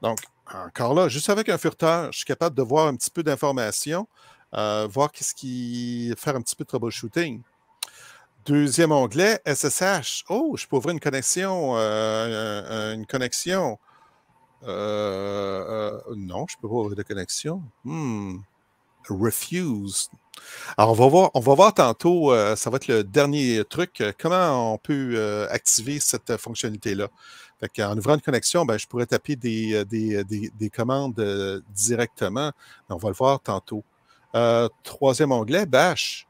Donc, encore là, juste avec un furteur, je suis capable de voir un petit peu d'informations, voir qu'est-ce qui. faire un petit peu de troubleshooting. Deuxième onglet, SSH. Oh, je peux ouvrir une connexion. une connexion. non, je ne peux pas ouvrir de connexion. Hmm. Refuse. Alors, on va voir, on va voir tantôt, euh, ça va être le dernier truc, euh, comment on peut euh, activer cette fonctionnalité-là. En ouvrant une connexion, ben, je pourrais taper des, commandes directement. on va le voir tantôt. troisième onglet, Bash.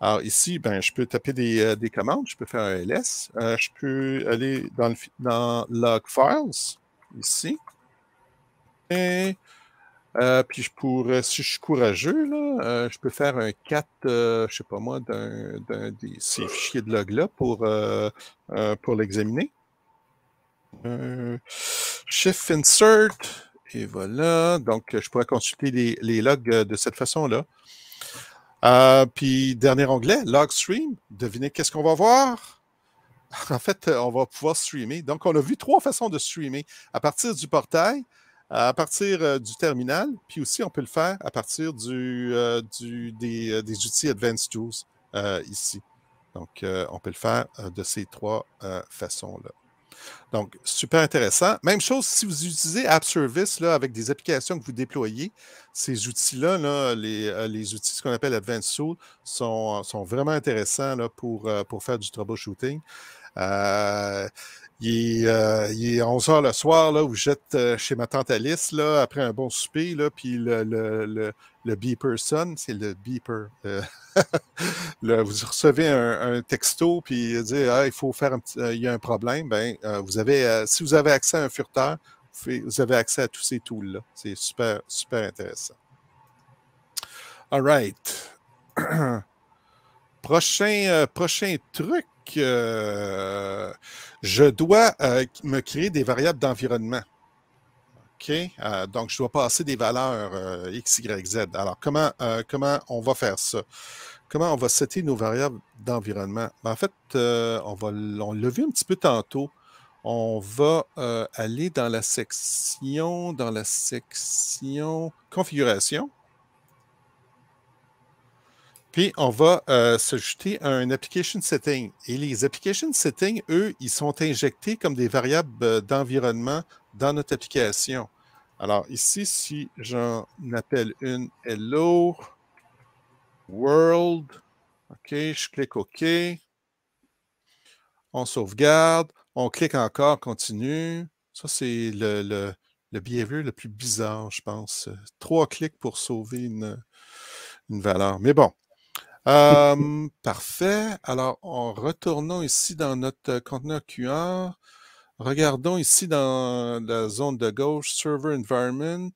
Alors ici, ben, je peux taper des, commandes, je peux faire un ls, je peux aller dans, dans log files, ici, et euh, puis je si je suis courageux, euh, je peux faire un cat je euh, je sais pas moi, d'un, d'un ces fichiers de log-là pour, l'examiner. shift insert, et voilà. Donc, je pourrais consulter les, les logs de cette façon-là. puis, dernier onglet, log stream. Devinez qu'est-ce qu'on va voir? [LAUGHS] En fait, on va pouvoir streamer. Donc, on a vu trois façons de streamer. À partir du portail, à partir euh, du terminal, puis aussi on peut le faire à partir du, euh, euh, des, outils Advanced Tools ici. Donc, on peut le faire de ces trois façons-là. Donc, super intéressant. Même chose si vous utilisez App Service là, avec des applications que vous déployez. Ces outils-là, les, outils ce qu'on appelle Advanced Tools, sont, vraiment intéressants pour, faire du troubleshooting. Il, est, 11 euh, h le soir, là, vous jette euh, chez ma tante Alice, là, après un bon souper, puis le, le, le, beeper sonne, c'est le beeper. Euh, [LAUGHS] vous recevez un, texto, puis il dit ah, il faut faire il y a un problème. Ben, vous avez, si vous avez accès à un furteur, vous avez accès à tous ces tools-là. C'est super, super intéressant. All right. [CLEARS THROAT] prochain, prochain truc euh, je dois euh, me créer des variables d'environnement. OK? Euh, donc, je dois passer des valeurs X, Y, Z. Alors, comment, comment on va faire ça? Comment on va setter nos variables d'environnement? Ben, en fait, on, va, on l'a vu un petit peu tantôt. On va aller dans la section, dans la section configuration. Puis on va euh, s'ajouter à un application setting. Et les application settings, eux, ils sont injectés comme des variables euh, d'environnement dans notre application. Alors ici, si j'en appelle une Hello World, OK, je clique OK. On sauvegarde, on clique encore, continue. Ça, c'est le, le, le behavior le plus bizarre, je pense. Trois clics pour sauver une valeur. Mais bon, parfait. Alors, en retournant ici dans notre euh, conteneur QR, regardons ici dans la zone de gauche, Server Environment.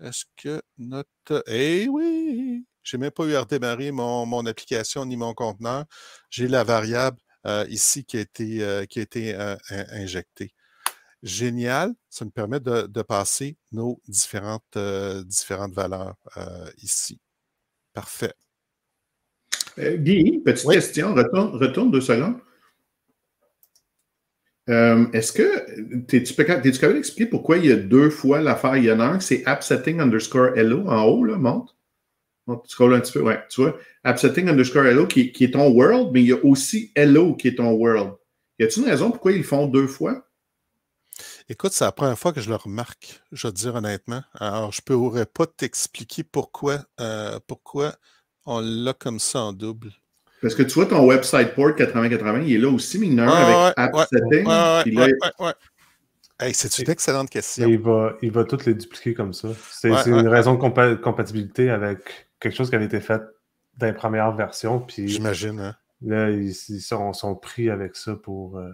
Est-ce que notre... Eh oui! J'ai même pas eu à redémarrer mon, application ni mon conteneur. J'ai la variable euh, ici qui a été, euh, qui a été injectée. Génial, ça nous permet de, passer nos différentes, différentes valeurs ici. Parfait. Euh, Guy, petite question, retourne, deux secondes. Euh, est-ce que tu peux, es-tu capable d'expliquer pourquoi il y a deux fois l'affaire Yanang? C'est appsetting underscore hello en haut, là, monte. monte. Tu scrolles un petit peu, ouais, tu vois. Appsetting underscore hello qui, est ton world, mais il y a aussi hello qui est ton world. Y a-t-il une raison pourquoi ils le font deux fois? Écoute, c'est la première fois que je le remarque, je vais te dire honnêtement. Alors, je ne pourrais pas t'expliquer pourquoi, euh, pourquoi on l'a comme ça en double. Parce que tu vois, ton website port 8080, il est là aussi, mineur avec App c'est une excellente question. Il va, il toutes les dupliquer comme ça. C'est une raison de compatibilité avec quelque chose qui avait été fait dans les premières versions. J'imagine. Hein. Là, ils, sont, sont, pris avec ça pour. Euh,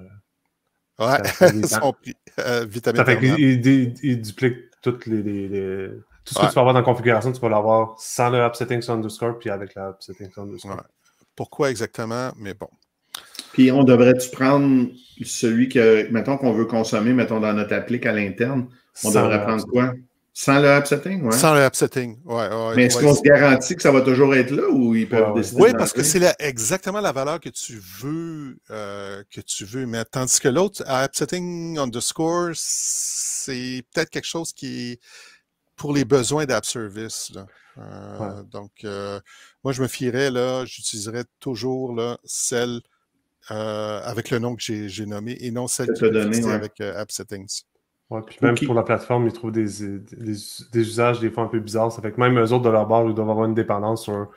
ouais, [LAUGHS] ils sont pris. Euh, toutes les, tout ce que tu vas avoir dans la configuration, tu peux l'avoir sans le app underscore, puis avec le app underscore. Pourquoi exactement? Mais bon. Puis on devrait-tu prendre celui que, mettons, qu'on veut consommer, mettons, dans notre applique à l'interne, on devrait prendre quoi? Sans le app setting, Sans le app setting, Mais est-ce qu'on se garantit que ça va toujours être là ou ils peuvent décider? Oui, parce que c'est exactement la valeur que tu veux euh, que tu veux mettre. Tandis que l'autre, app underscore, c'est peut-être quelque chose qui pour les besoins d'app service. Euh, donc, euh, moi, je me fierais, là, j'utiliserais toujours celle euh, avec le nom que j'ai nommé et non celle qui est avec App Settings. Ouais, puis même pour la plateforme, ils trouvent des, usages des fois un peu bizarres. Ça fait que même eux autres de leur barre, ils doivent avoir une dépendance sur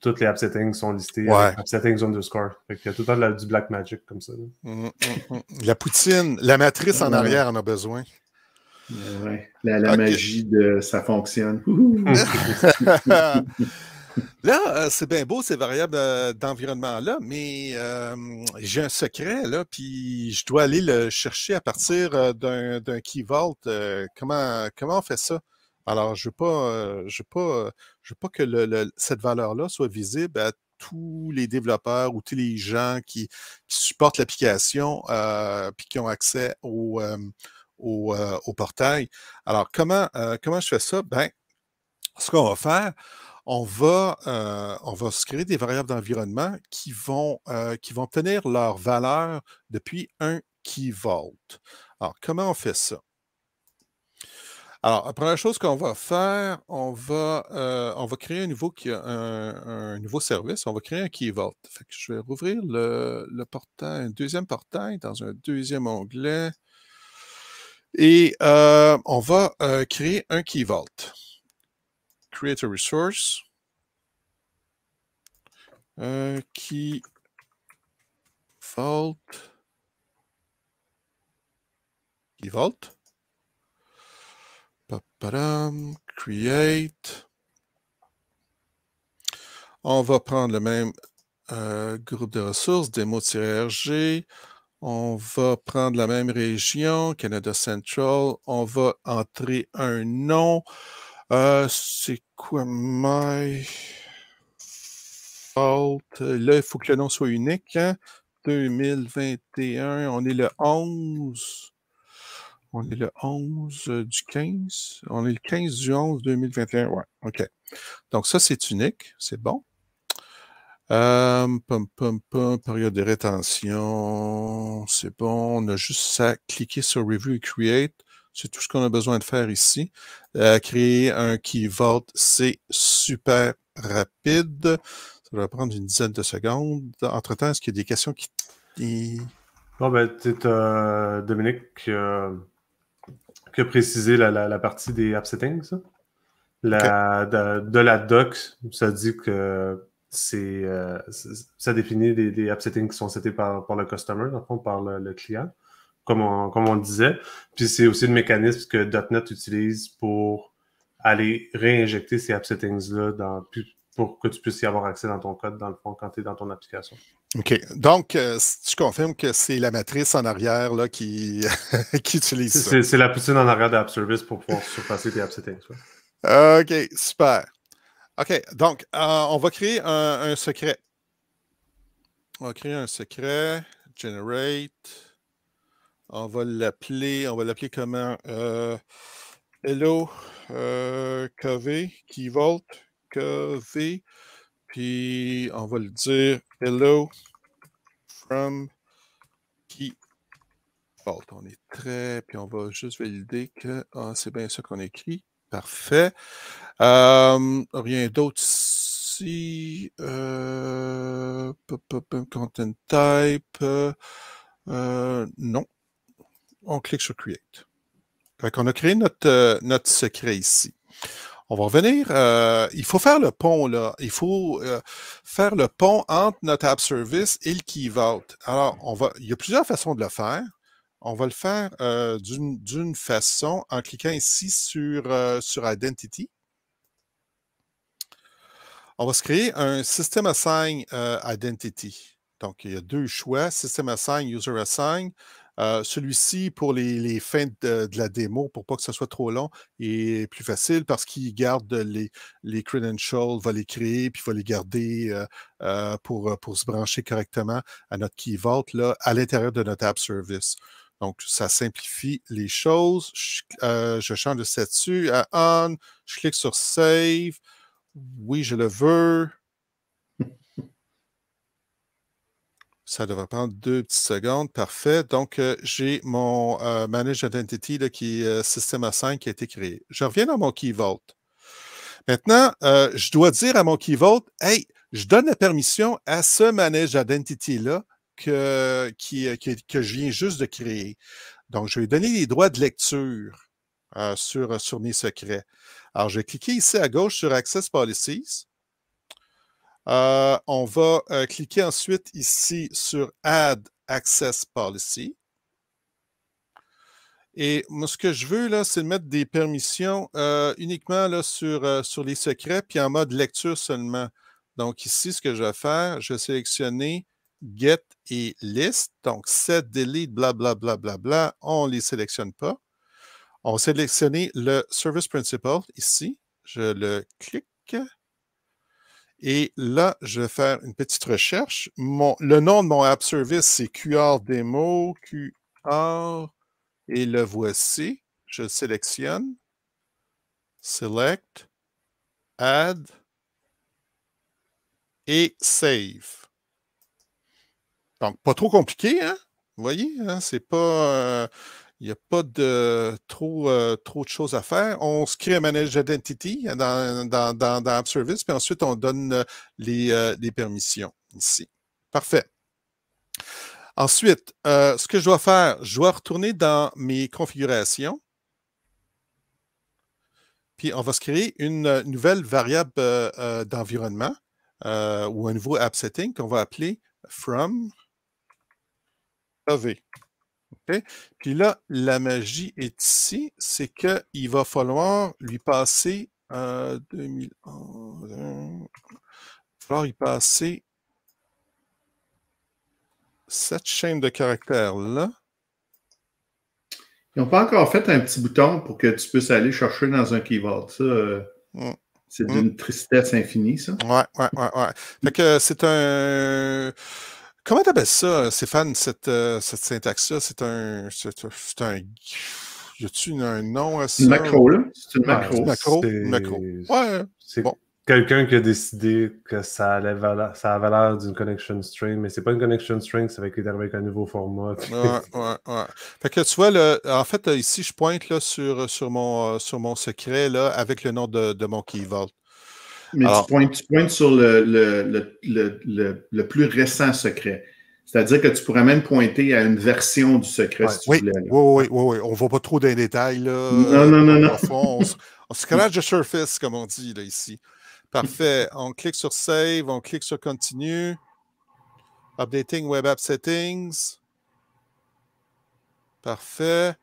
toutes les app settings sont listées. App settings underscore. il y a tout le temps du black magic comme ça. Mm, mm, mm. La poutine, la matrice en arrière en a besoin la, magie de ça fonctionne. [LAUGHS] [LAUGHS] là, euh, c'est bien beau ces variables euh, d'environnement-là, mais euh, j'ai un secret, là, puis je dois aller le chercher à partir d'un, key vault. comment, comment on fait ça? Alors, je ne veux pas, pas que cette valeur-là soit visible à tous les développeurs ou tous les gens qui, supportent l'application puis qui ont accès au, euh, au, portail. Alors, comment, euh, comment je fais ça? Ben, ce qu'on va faire, on va, euh, on va se créer des variables d'environnement qui vont, qui vont tenir leur valeur depuis un Key Vault. Alors, comment on fait ça? Alors, la première chose qu'on va faire, on va, on va créer un nouveau, un nouveau, service, on va créer un Key Vault. je vais rouvrir le, le portail, un deuxième portail dans un deuxième onglet. Et euh, on va euh, créer un key vault. Create a resource. key vault. Key vault. Create. On va prendre le même euh, groupe de ressources, démo-rg. On va prendre la même région, Canada Central. On va entrer un nom. Euh, c'est quoi my fault? Là, il faut que le nom soit unique. 2021, hein. on est le 11. On est le 11 euh, du 15. On est le 15 du 11 2021. Ouais, OK. Donc, ça, c'est unique. C'est bon. Hum, période de rétention. C'est bon. On a juste à cliquer sur Review et Create. C'est tout ce qu'on a besoin de faire ici. créer un vote, c'est super rapide. Ça va prendre une dizaine de secondes. Entre-temps, est-ce qu'il y a des questions qui... ben, Dominique, euh, qui a précisé la, partie des app settings. La, de, de, la doc, ça dit que euh, c'est ça définit des, des settings qui sont setés par, le customer, dans par le, client, comme on, le disait. Puis c'est aussi le mécanisme que .NET utilise pour aller réinjecter ces settings là pour que tu puisses y avoir accès dans ton code, dans le fond, quand tu es dans ton application. OK. Donc, tu euh, confirmes que c'est la matrice en arrière là, qui, [LAUGHS] utilise ça. C'est la poutine en arrière d'App Service pour pouvoir surpasser tes app settings. OK, super. OK, donc, euh, on va créer un, secret. On va créer un secret, generate. On va l'appeler, on va l'appeler comment? Euh, hello, KV, euh, Key Vault. KV. Puis, on va le dire, hello from Key Vault. On est très, puis on va juste valider que ah, c'est bien ça qu'on écrit. Parfait. Euh, rien d'autre ici. Euh, content type. Euh, non. On clique sur Create. Fait on a créé notre, notre secret ici. On va revenir. il faut faire le pont, là. Il faut faire le pont entre notre app service et le Key Vault ». Alors, on va, il y a plusieurs façons de le faire. On va le faire d'une façon en cliquant ici sur, sur Identity. On va se créer un système Assign euh, Identity. Donc, il y a deux choix, System Assign, User Assign. Euh, celui-ci, pour les, fins de, la démo, pour pas que ce soit trop long, est plus facile parce qu'il garde les, les credentials, va les créer, puis va les garder euh, pour, se brancher correctement à notre Key Vault là, à l'intérieur de notre App Service. Donc, ça simplifie les choses. Je, change le statut à On, je clique sur Save. Oui, je le veux. Ça devrait prendre deux petites secondes. Parfait. Donc, euh, j'ai mon euh, Manage Identity là, qui euh, système A5 qui a été créé. Je reviens dans mon Key Vault. Maintenant, je dois dire à mon Key Vault, « hey, je donne la permission à ce Manage Identity-là que, qui, que je viens juste de créer. Donc, je vais donner les droits de lecture. Euh, sur, euh, sur mes secrets. Alors, je vais cliquer ici à gauche sur Access Policies. Euh, on va cliquer ensuite ici sur Add Access Policy. Et moi, ce que je veux, là, c'est mettre des permissions uniquement là, sur, sur les secrets, puis en mode lecture seulement. Donc ici, ce que je vais faire, je vais sélectionner Get et List. Donc set, delete, blablabla, bla, bla, bla, bla, on ne les sélectionne pas. On va sélectionner le Service Principal ici. Je le clique. Et là, je vais faire une petite recherche. Mon, le nom de mon app service, c'est QR Demo, QR, et le voici. Je sélectionne. Select, Add et Save. Donc, pas trop compliqué, hein? Vous voyez, hein? c'est pas. Euh, il n'y a pas de trop, euh, trop de choses à faire. On se crée un manager identity dans, App Service, puis ensuite on donne euh, euh, les, permissions ici. Parfait. Ensuite, ce que je dois faire, je dois retourner dans mes configurations. Puis on va se créer une nouvelle variable d'environnement ou un nouveau app setting qu'on va appeler from AV. Puis là, la magie est ici, c'est qu'il va falloir lui passer euh, Il va falloir lui passer cette chaîne de caractères-là. Ils n'ont pas encore fait un petit bouton pour que tu puisses aller chercher dans un keyboard. Ça, euh, mm. c'est mm. d'une tristesse infinie, ça. Ouais, ouais, ouais. ouais. Fait que c'est un Comment t'appelles ça, Stéphane, cette, euh, syntaxe-là? C'est un. C'est un. Y a-tu un nom à ça? Une macro, là. C'est une macro. C'est macro. Ouais. C'est bon. quelqu'un qui a décidé que ça, allait valeur, ça valeur d'une connection string, mais c'est pas une connection string, ça va être avec un nouveau format. Ouais, ouais, ouais. Fait que tu vois, en fait, ici, je pointe là, sur, sur, mon, euh, sur mon secret là, avec le nom de, de mon key vault. Mais tu, pointes, sur le, le, le, le plus récent secret. C'est-à-dire que tu pourrais même pointer à une version du secret, si tu oui, voulais. Oui, oui, oui, On ne va pas trop dans les détails. Là, non, non, non. on, se scratch the surface, comme on dit ici. Parfait. On clique sur Save, on clique sur Continue. Updating Web App Settings. Parfait.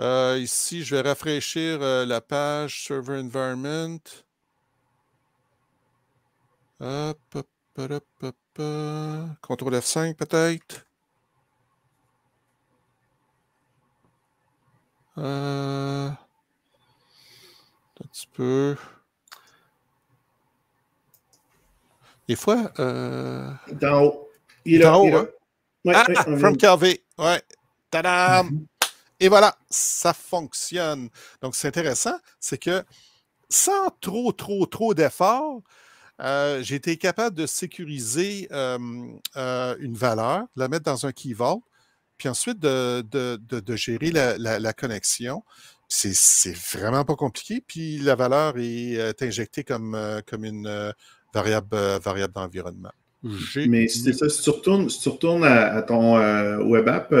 Euh, ici, je vais rafraîchir euh, la page Server Environment. Hop, Ctrl F5 peut-être. Euh, un petit peu. Des fois. Euh... D'en haut. Il haut, hein? ah, From KV. Ouais. Tadam! Mm-hmm. Et voilà, ça fonctionne. Donc, c'est intéressant, c'est que sans trop, trop, trop d'efforts, euh, j'ai été capable de sécuriser euh, une valeur, de la mettre dans un key vault, puis ensuite de, gérer la, connexion. C'est vraiment pas compliqué. Puis la valeur est injectée comme, euh, une variable, variable d'environnement. Mais c'est ça, si tu retournes, à, ton web app,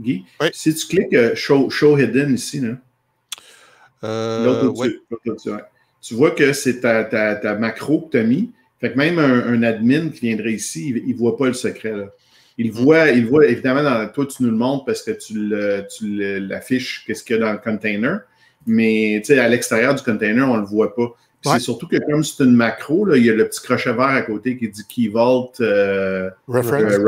Guy, si tu cliques show, show, Hidden ici, là, dessus tu vois que c'est ta, macro que tu as mis. Fait que même un, admin qui viendrait ici, il ne voit pas le secret. Il mhm. voit, il voit, évidemment, dans, toi, tu nous le montres parce que tu l'affiches, qu'est-ce qu'il y a dans le container. Mais à l'extérieur du container, on ne le voit pas. C'est surtout que comme c'est une macro, il y a le petit crochet vert à côté qui dit Key Vault euh, reference.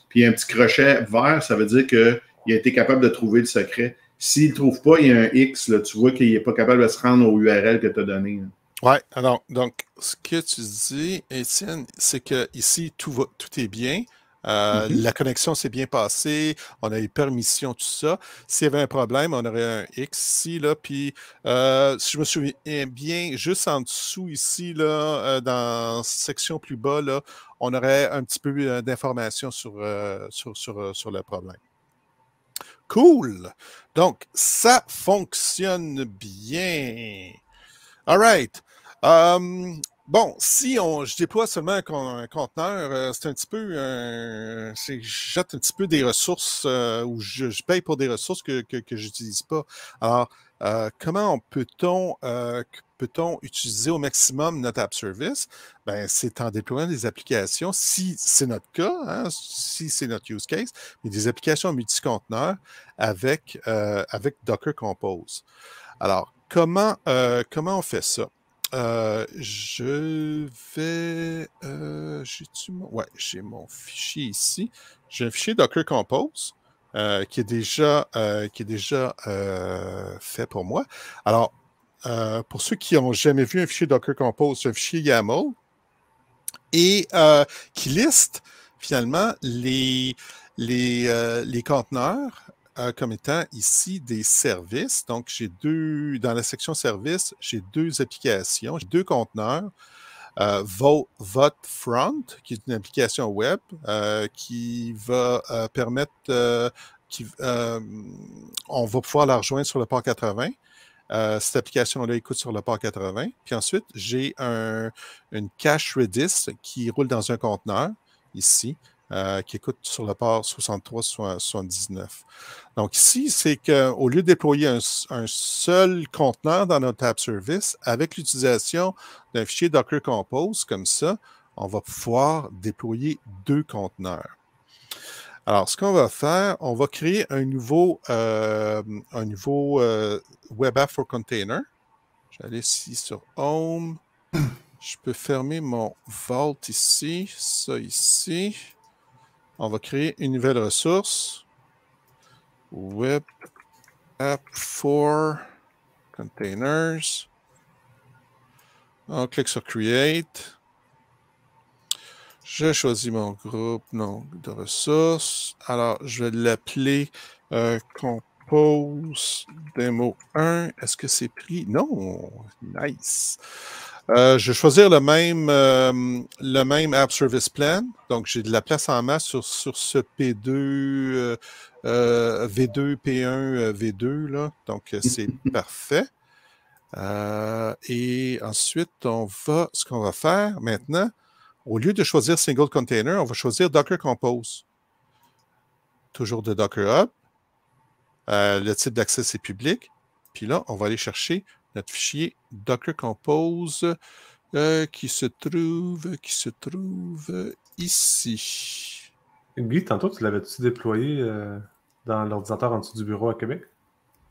Euh, Puis un petit crochet vert, ça veut dire qu'il a été capable de trouver le secret. S'il ne trouve pas, il y a un X, tu vois qu'il n'est pas capable de se rendre au URL que tu as donné. Hein. Oui, alors, donc, ce que tu dis, Étienne, c'est que ici, tout, est bien. Euh, mm-hmm. La connexion s'est bien passée, on a eu permission, tout ça. S'il y avait un problème, on aurait un X ici, là. Puis, euh, si je me souviens bien, juste en dessous ici, là, euh, dans section plus bas, on aurait un petit peu d'informations sur, sur le problème. Cool. Donc, ça fonctionne bien. All right. Euh, bon, si on, je déploie seulement un, conteneur, euh, c'est un petit peu, je euh, jette un petit peu des ressources ou je, je, paye pour des ressources que je n'utilise pas. Alors, euh, comment peut-on euh, peut-on utiliser au maximum notre app service? Ben, c'est en déployant des applications, si c'est notre cas, hein, si c'est notre use case, mais des applications multiconteneurs avec, euh, avec Docker Compose. Alors, comment, comment on fait ça? je vais. j'ai mon fichier ici. J'ai un fichier Docker Compose. Euh, qui est déjà, euh, euh, fait pour moi. Alors, pour ceux qui n'ont jamais vu un fichier Docker Compose, c'est un fichier YAML et qui liste finalement les, les conteneurs comme étant ici des services. Donc, j'ai deux, dans la section services, j'ai deux applications, j'ai deux conteneurs. Euh, VotFront, qui est une application web euh, qui va euh, permettre, on va pouvoir la rejoindre sur le port 80. cette application-là écoute sur le port 80. Puis ensuite, j'ai une cache Redis qui roule dans un conteneur ici. Euh, qui écoute sur le port 6379. Donc ici, c'est qu'au lieu de déployer un, seul conteneur dans notre App Service, avec l'utilisation d'un fichier Docker Compose comme ça, on va pouvoir déployer deux conteneurs. Alors, ce qu'on va faire, on va créer un nouveau, euh, un nouveau euh, Web App for Container. Je vais aller ici sur Home. Je peux fermer mon Vault ici, ça ici. On va créer une nouvelle ressource. Web app for containers. On clique sur Create. Je choisis mon groupe nom de ressources. Alors, je vais l'appeler euh, Compose Demo 1. Est-ce que c'est pris? Non! Nice! Euh, je vais choisir euh, le même, App Service Plan. Donc, j'ai de la place en masse sur, ce P2, V2, P1, V2. Donc, euh, c'est [LAUGHS] parfait. et ensuite, on va, ce qu'on va faire maintenant, au lieu de choisir Single Container, on va choisir Docker Compose. Toujours de Docker Hub. le type d'accès, c'est public. Puis là, on va aller chercher notre fichier Docker Compose euh, qui se trouve, qui se trouve ici. Guy, tantôt, tu l'avais-tu déployé euh, dans l'ordinateur en dessous du bureau à Québec?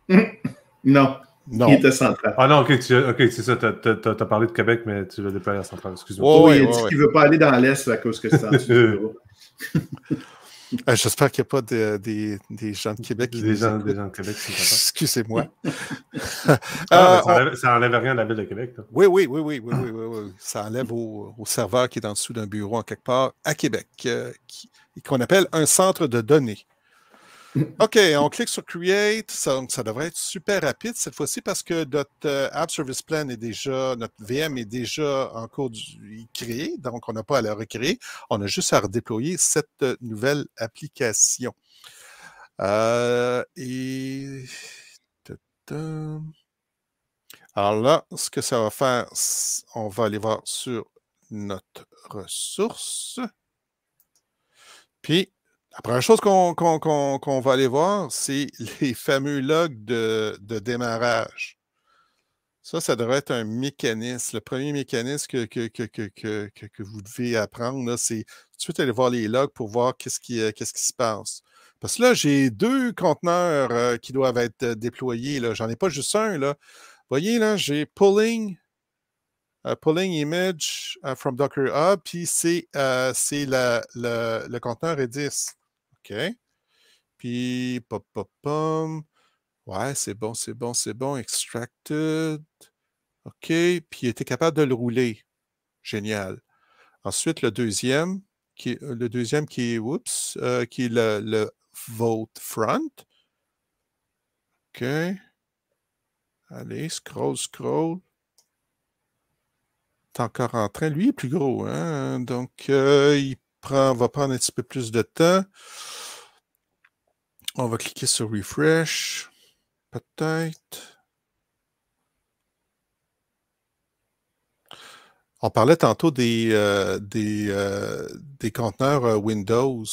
non. Hum. Non. Il était central. Ah non, ok, tu, ok, c'est ça, tu as, parlé de Québec, mais tu l'as déployé à central, excuse-moi. oui, il a dit qu'il ne veut pas aller dans l'Est à cause que c'est en dessous du [LAUGHS] bureau. [LAUGHS] Euh, j'espère qu'il n'y a pas des gens de Québec. Qui des, gens, de Québec, Excusez-moi. [LAUGHS] [LAUGHS] Ah, euh, ça, enlève, rien à la ville de Québec. Toi. Oui, oui, oui, oui, oui, oui, oui, oui, Ça enlève au, serveur qui est en dessous d'un bureau en quelque part à Québec, euh, qu'on appelle un centre de données. [LAUGHS] OK, on clique sur Create. Ça, devrait être super rapide cette fois-ci parce que notre euh, App Service Plan est déjà, notre VM est déjà en cours de créer. Donc, on n'a pas à la recréer. On a juste à redéployer cette euh, nouvelle application. Euh, et. Alors là, ce que ça va faire, on va aller voir sur notre ressource. Puis, la première chose qu'on va aller voir, c'est [LAUGHS] les fameux logs de, démarrage. Ça, ça devrait être un mécanisme. Le premier mécanisme que, vous devez apprendre, c'est tout de suite aller voir les logs pour voir qu'est-ce qui, euh, se passe. Parce que là, j'ai deux conteneurs euh, qui doivent être euh, déployés. J'en ai pas juste un. Là. Voyez, là, j'ai pulling, pulling image from Docker Hub, puis c'est le, le, conteneur Edis. Puis, pop, pop, pom. Ouais, c'est bon, c'est bon, c'est bon. Extracted. OK. Puis, il était capable de le rouler. Génial. Ensuite, le deuxième, qui est, euh, le deuxième qui est, oops, euh, qui le, Vote Front. OK. Allez, scroll, scroll. T'es encore en train. Lui est plus gros, hein, Donc, euh, il il on va prendre un petit peu plus de temps. On va cliquer sur Refresh. Peut-être. On parlait tantôt des, euh, euh, conteneurs euh, Windows.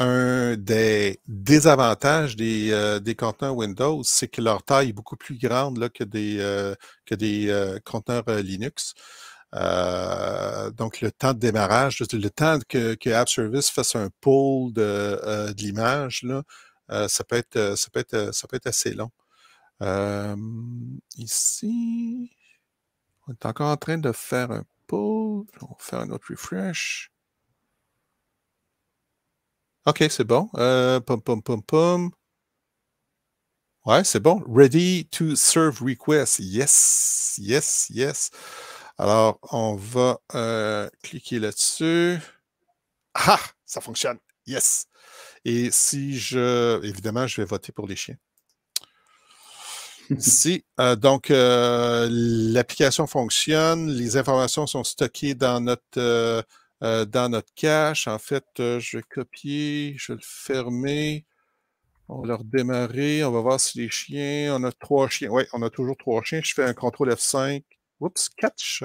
Un des désavantages des, conteneurs Windows, c'est que leur taille est beaucoup plus grande que des, que des conteneurs Linux. Euh, donc, le temps de démarrage, le temps que, que App Service fasse un pull euh, de, l'image, là, euh, ça, peut être, ça, peut être, ça peut être assez long. ici, on est encore en train de faire un pull. On va faire un autre refresh. OK, c'est bon. pom, pom, pom, pom. Ouais, c'est bon. Ready to serve request. Yes, yes, yes. Alors, on va euh, cliquer là-dessus. Ah, ah, ça fonctionne. Yes. Et si je, évidemment, je vais voter pour les chiens. si, euh, donc, euh, l'application fonctionne, les informations sont stockées dans notre, dans notre cache. En fait, je vais copier, je vais le fermer. On va le redémarrer. On va voir si les chiens, on a trois chiens. Oui, on a toujours trois chiens. Je fais un ctrl F5. Oups, catch.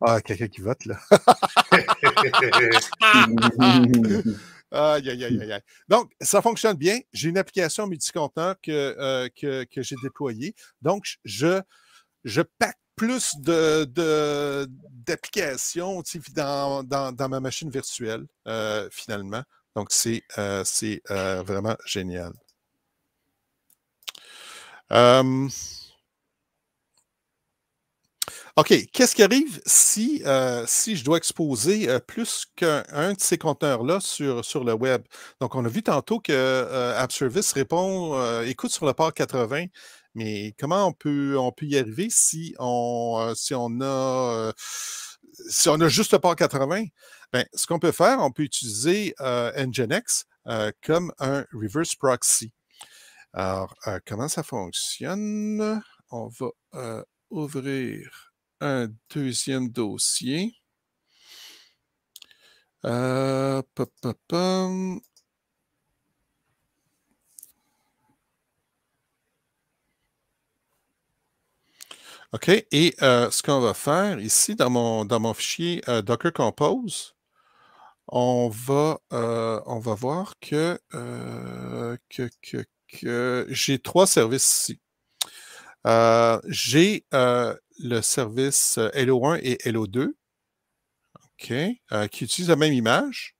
Ah, quelqu'un qui vote, là. [LAUGHS] aïe, aïe, aïe, aïe. Donc, ça fonctionne bien. J'ai une application multiconteneur euh, que, que, j'ai déployée. Donc, je, je pack plus d'applications de, dans, ma machine virtuelle, euh, finalement. Donc, c'est euh, vraiment génial. OK. Qu'est-ce qui arrive si, euh, si je dois exposer euh, plus qu'un de ces conteneurs-là sur, sur le web? Donc, on a vu tantôt que euh, App Service répond écoute sur le port 80, mais comment on peut, on peut y arriver si on, si on a si on a juste le port 80? Ben, ce qu'on peut faire, on peut utiliser Nginx comme un reverse proxy. Alors, comment ça fonctionne? On va ouvrir un deuxième dossier. Euh, OK. Et euh, ce qu'on va faire ici dans mon, dans mon fichier euh, Docker Compose, on va, on va voir que, que j'ai trois services ici. Euh, j'ai euh, le service euh, LO1 et LO2, OK, qui utilisent la même image.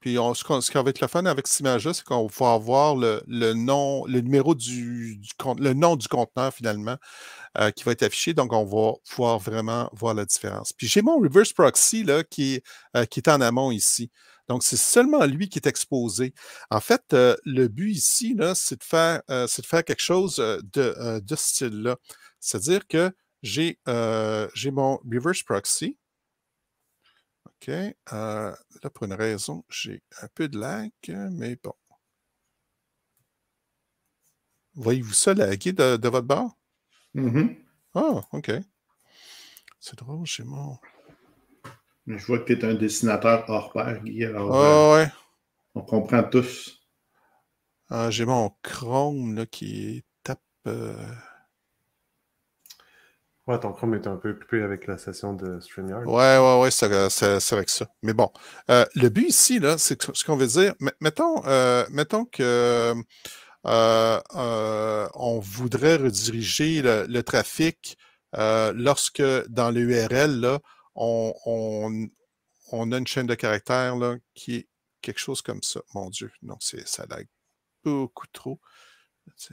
Puis on, ce, qu'on, qui va être le fun avec cette image-là, c'est qu'on va avoir le, le nom, numéro du, le nom du conteneur finalement qui va être affiché. Donc, on va pouvoir vraiment voir la différence. Puis j'ai mon reverse proxy qui est en amont ici. Donc, c'est seulement lui qui est exposé. En fait, euh, le but ici, euh, c'est de, faire, quelque chose euh, de, ce style-là. C'est-à-dire que j'ai mon reverse proxy. OK. là, pour une raison, j'ai un peu de lag, mais bon. Voyez-vous ça laguer de, de votre bord? Mm-hmm. Ah, OK. C'est drôle, j'ai mon. Je vois que tu es un dessinateur hors pair, Guy. Euh, ouais. On comprend tous. Ah, j'ai mon Chrome qui tape. Euh, ouais, ton Chrome est un peu occupé avec la session de StreamYard. Ouais, ouais, ouais, c'est avec ça. Mais bon, euh, le but ici, c'est ce qu'on veut dire. mettons, mettons que. on voudrait rediriger le, le trafic lorsque dans l'URL, là, on, a une chaîne de caractères qui est quelque chose comme ça. Mon Dieu, non, ça lag beaucoup trop.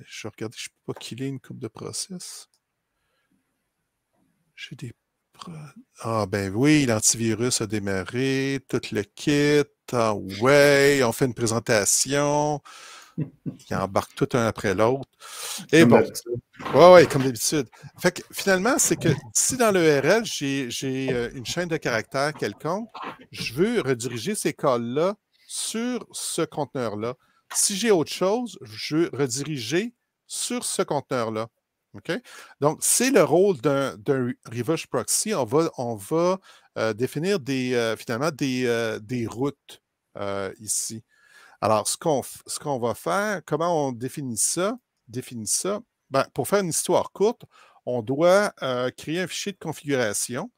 Je regarde, je ne peux pas killer une coupe de process. J'ai des. Ah, ben oui, l'antivirus a démarré, tout le kit. Ah, ouais, on fait une présentation qui embarquent tout un après l'autre. Et comme bon. Ouais, comme d'habitude. Fait que finalement, c'est que si dans l'ERL, j'ai euh, une chaîne de caractères quelconque, je veux rediriger ces calls-là sur ce conteneur-là. Si j'ai autre chose, je veux rediriger sur ce conteneur-là. Ok. Donc, c'est le rôle d'un reverse proxy. On va, euh, définir des, euh, finalement des routes ici. Alors, ce qu'on, ce qu'on va faire, comment on définit ça? Définit ça. Ben, pour faire une histoire courte, on doit euh, créer un fichier de configuration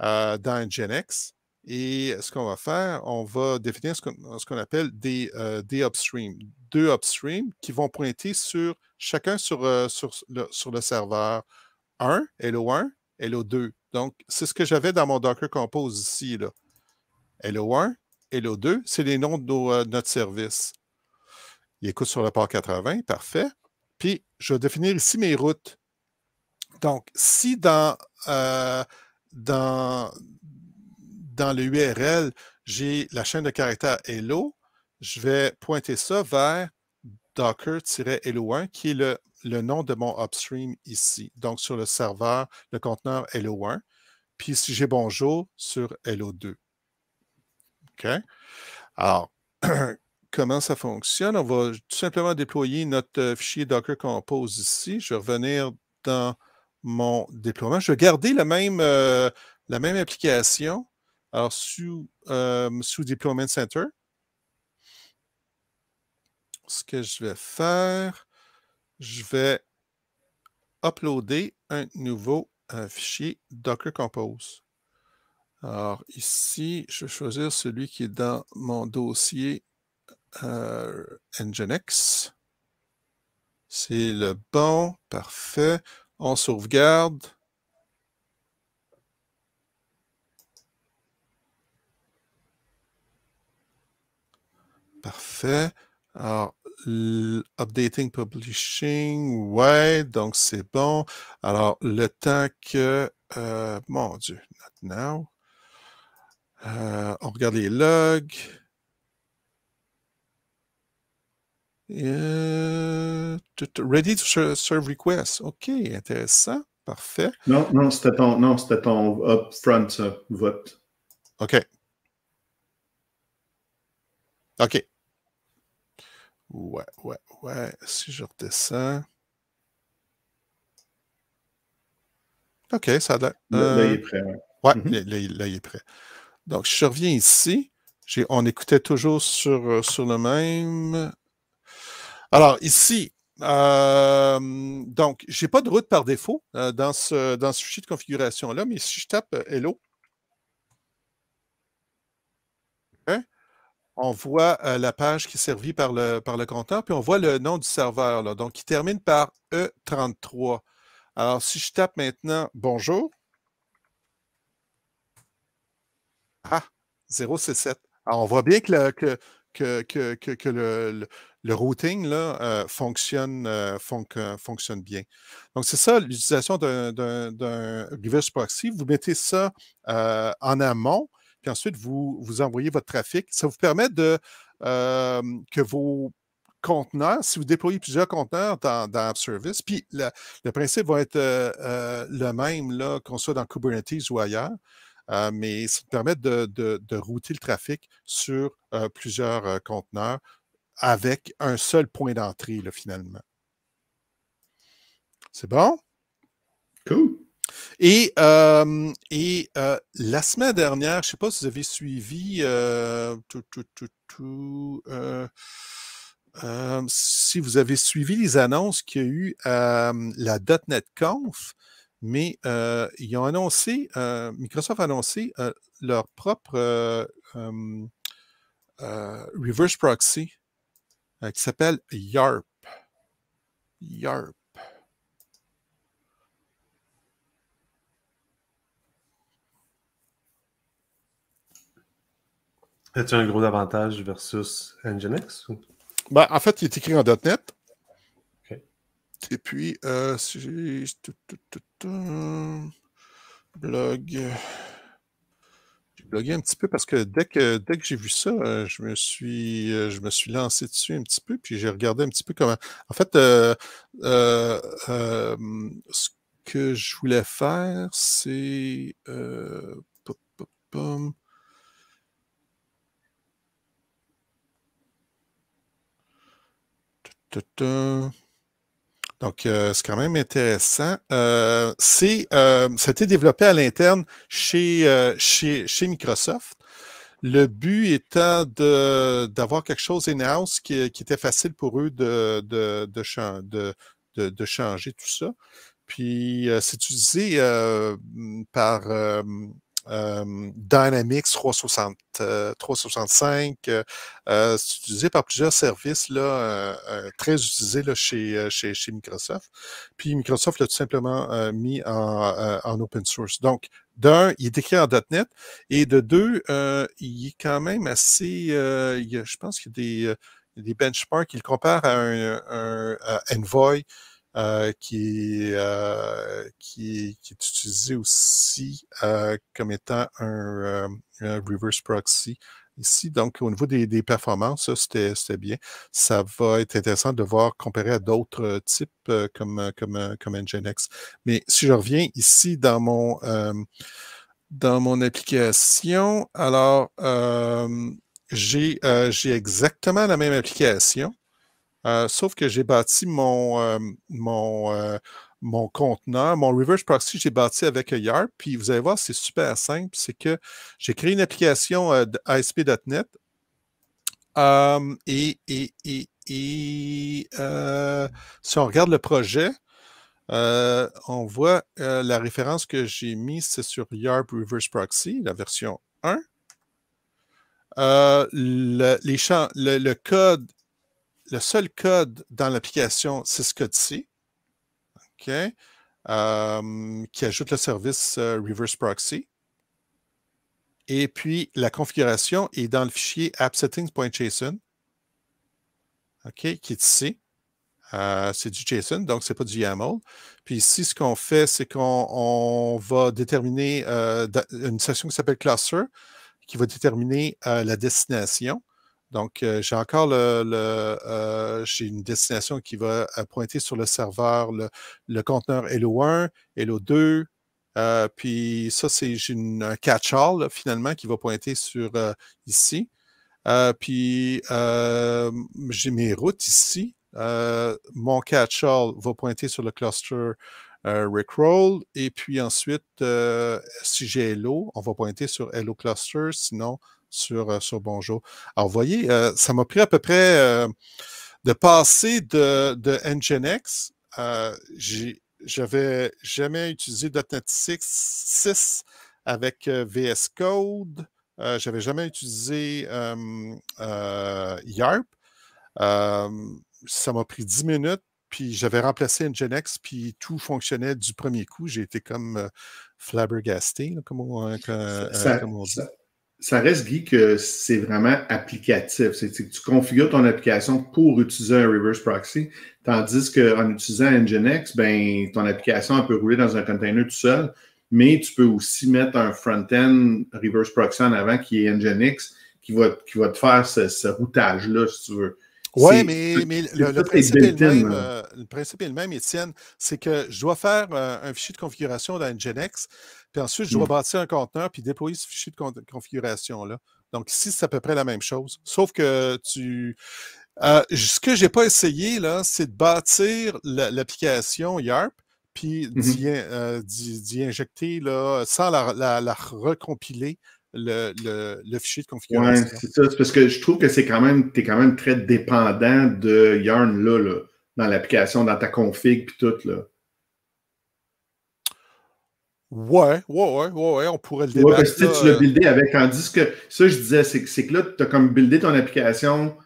euh, dans Nginx. Et ce qu'on va faire, on va définir ce qu'on, appelle des, euh, des upstream, deux upstreams qui vont pointer sur chacun sur, euh, sur, le, serveur 1, hello 1 hello 2 Donc, c'est ce que j'avais dans mon Docker Compose ici. Là. LO1, Hello 2, c'est les noms de, euh, notre service. Il écoute sur le port 80, parfait. Puis, je vais définir ici mes routes. Donc, si dans, euh, dans, dans le URL, j'ai la chaîne de caractères Hello, je vais pointer ça vers docker-hello1, qui est le, le, nom de mon upstream ici, donc sur le serveur, le conteneur Hello1. Puis si j'ai bonjour, sur Hello2. Alors, [CLEARS THROAT] comment ça fonctionne? On va tout simplement déployer notre euh, fichier Docker Compose ici. Je vais revenir dans mon déploiement. Je vais garder la même, euh, application. Alors, euh, sous, Deployment Center, ce que je vais faire, je vais uploader un nouveau fichier Docker Compose. Alors ici, je vais choisir celui qui est dans mon dossier euh, Nginx. C'est le bon, parfait. On sauvegarde. Parfait. Alors, updating publishing, ouais, donc c'est bon. Alors, le temps que, euh, mon Dieu, not now. Euh, on regarde les logs. Euh, ready to serve request. OK, intéressant. Parfait. Non, non, c'était ton, non, c'était ton upfront ça, vote. OK. OK. Ouais, ouais, ouais. Si je redescends. OK, ça a l'air. Là, il euh, est prêt. Ouais, mm-hmm. là, il est prêt. Donc, je reviens ici. On écoutait toujours euh, sur, le même. Alors, ici, euh, donc, je n'ai pas de route par défaut euh, dans, ce, dans fichier de configuration-là, mais si je tape Hello, hein? on voit la page qui est servie par le, compteur, puis on voit le nom du serveur, là, donc qui termine par E33. Alors, si je tape maintenant Bonjour, Ah, 0,67. Alors, on voit bien que, le, routing fonctionne, bien. Donc, c'est ça l'utilisation d'un reverse proxy. Vous mettez ça euh, en amont, puis ensuite, vous, envoyez votre trafic. Ça vous permet de euh, que vos conteneurs, si vous déployez plusieurs conteneurs dans, App Service, puis le, principe va être euh, le même qu'on soit dans Kubernetes ou ailleurs. Euh, mais ça te permet de, router le trafic sur euh, plusieurs euh, conteneurs avec un seul point d'entrée, finalement. C'est bon? Cool. Et, la semaine dernière, je ne sais pas si vous avez suivi si vous avez suivi les annonces qu'il y a eu à la .NET Conf, mais euh, ils ont annoncé, euh, Microsoft a annoncé euh, leur propre reverse proxy qui s'appelle YARP. YARP. As-tu un gros avantage versus Nginx? Ben, en fait, il est écrit en .NET. Et puis, euh, hum, blog. Euh, j'ai blogué un petit peu parce que dès que, j'ai vu ça, euh, euh, je me, suis, lancé dessus un petit peu, puis j'ai regardé un petit peu comment. En fait, ce que je voulais faire, c'est. Donc, euh, c'est quand même intéressant. Euh, c'est, euh, ça développé à l'interne chez, euh, chez, chez, Microsoft. Le but étant de, d'avoir quelque chose in-house qui, était facile pour eux de, de, de, de, de changer tout ça. Puis, euh, c'est utilisé par euh, Dynamics 360, euh, 365. Euh, euh, c'est utilisé par plusieurs services là, euh, euh, très utilisé là, chez, chez, Microsoft. Puis Microsoft l'a tout simplement mis en, en, open source. Donc, d'un, il est décrit en .NET et de deux, il est quand même assez, je pense qu'il y a des, des benchmarks le compare à un, Envoy euh, euh, qui, est utilisé aussi euh, comme étant un, reverse proxy. Ici, donc au niveau des, des performances, c'était bien. Ça va être intéressant de voir comparer à d'autres types comme, comme, Nginx. Mais si je reviens ici dans mon, dans mon application, alors j'ai exactement la même application. Euh, sauf que j'ai bâti mon, euh, euh, mon, conteneur, mon reverse proxy, j'ai bâti avec Yarp. Puis vous allez voir, c'est super simple. C'est que j'ai créé une application ASP.NET hum, et, si on regarde le projet, on voit la référence que j'ai mise, c'est sur Yarp Reverse Proxy, la version 1. les champs, le, code le seul code dans l'application, c'est ce code-ci, euh, qui ajoute le service euh, Reverse Proxy. Et puis, la configuration est dans le fichier appsettings.json, qui est ici. Euh, c'est du JSON, donc ce n'est pas du YAML. Puis ici, ce qu'on fait, c'est qu'on va déterminer une section qui s'appelle cluster, qui va déterminer la destination. Donc, euh, j'ai encore le, euh, j'ai une destination qui va euh, pointer sur le serveur le, conteneur Hello1, Hello2. puis ça, c'est un catch-all finalement qui va pointer sur ici. puis j'ai mes routes ici. mon catch-all va pointer sur le cluster Recroll. Et puis ensuite, si j'ai Hello, on va pointer sur Hello Cluster. Sinon, sur, euh, sur Bonjour. Alors, vous voyez, euh, ça m'a pris à peu près euh, de passer de, de Nginx. J'avais jamais utilisé .NET 6, avec VS Code. J'avais jamais utilisé YARP. ça m'a pris 10 minutes puis j'avais remplacé Nginx, puis tout fonctionnait du premier coup. J'ai été comme flabbergasté, comme, on, dit ça reste, Guy, que c'est vraiment applicatif. C'est tu configures ton application pour utiliser un reverse proxy, tandis qu'en utilisant Nginx, ben, ton application peut rouler dans un container tout seul, mais tu peux aussi mettre un front-end reverse proxy en avant qui est Nginx, qui va, qui va te faire ce, routage-là, si tu veux. Oui, mais, euh, le, principe est le, même, Étienne. C'est que je dois faire euh, un fichier de configuration dans Nginx. Puis ensuite, je dois mmh. bâtir un conteneur puis déployer ce fichier de configuration-là. Donc ici, c'est à peu près la même chose. Sauf que tu. Euh, ce que je n'ai pas essayé, là, c'est de bâtir l'application YARP puis mmh euh, d'y injecter là, sans la, recompiler. Le, fichier de configuration. Oui, c'est ça. parce que je trouve que c'est quand même, tu es quand même très dépendant de Yarn là, là dans l'application, dans ta config, puis tout. Là. Ouais, ouais, ouais, ouais, on pourrait le débattre. Ouais, tu l'as euh, buildé avec, tandis que ça, je disais, c'est que là, tu as comme buildé ton application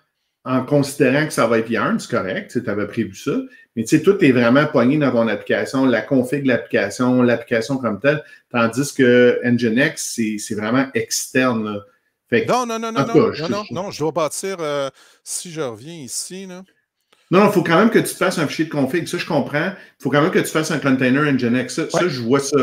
en considérant que ça va être yarn, c'est correct, tu avais prévu ça, mais tu sais, tout est vraiment pogné dans ton application, la config de l'application, l'application comme telle, tandis que Nginx, c'est vraiment externe. Fait non, non, non, non, non, je, non, non, je dois bâtir, euh, si je reviens ici, là, non, il faut quand même que tu fasses un fichier de config. Ça, je comprends. Il faut quand même que tu fasses un container Nginx. Ça, je vois ça.